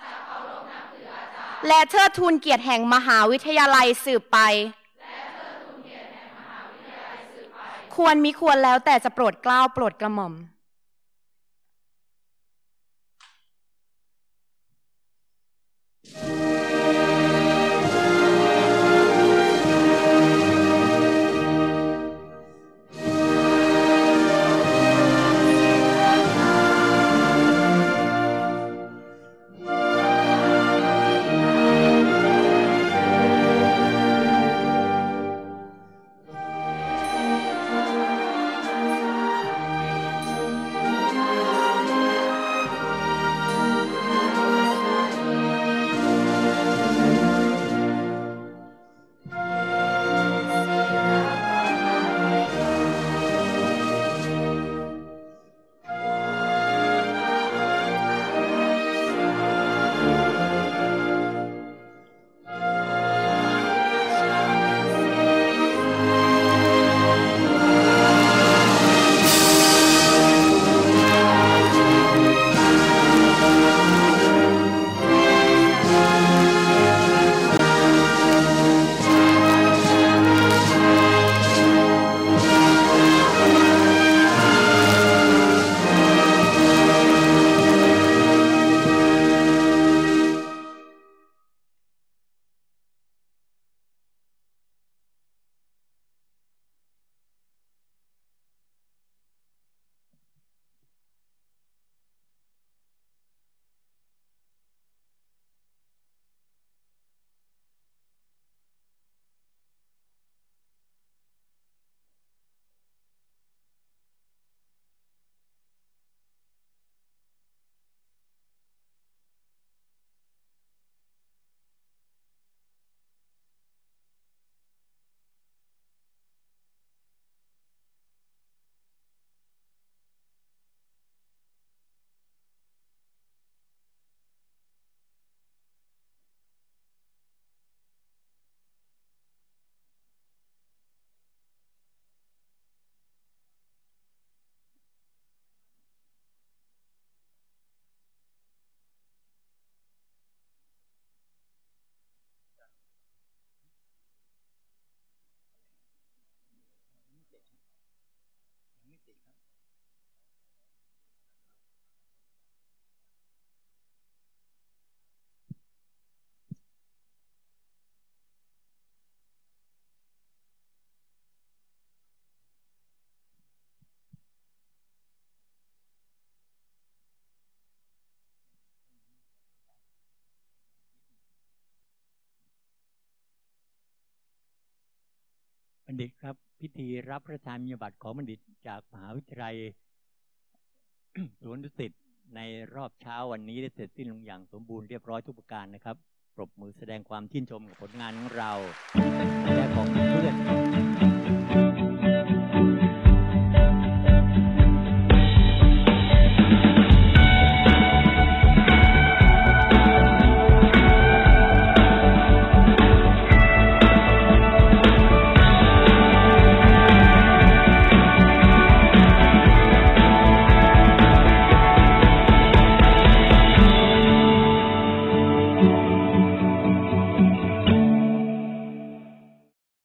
และเชิดทูนเกียรติแห่งมหาวิทยาลัยสืบไป ควรมีควรแล้วแต่จะโปรดเกล้าโปรดกระหม่อมัณฑิตครับพิธีรับพระราชทานมียบัตรของบัณฑิต จาก มหาวิทยาลัย สวนดุสิตในรอบเช้าวันนี้ ได้เสร็จสิ้นลงอย่างสมบูรณ์ เรียบร้อยทุกประการนะครับ ปรบมือแสดงความชื่นชมกับผลงานของเราและของเพื่อน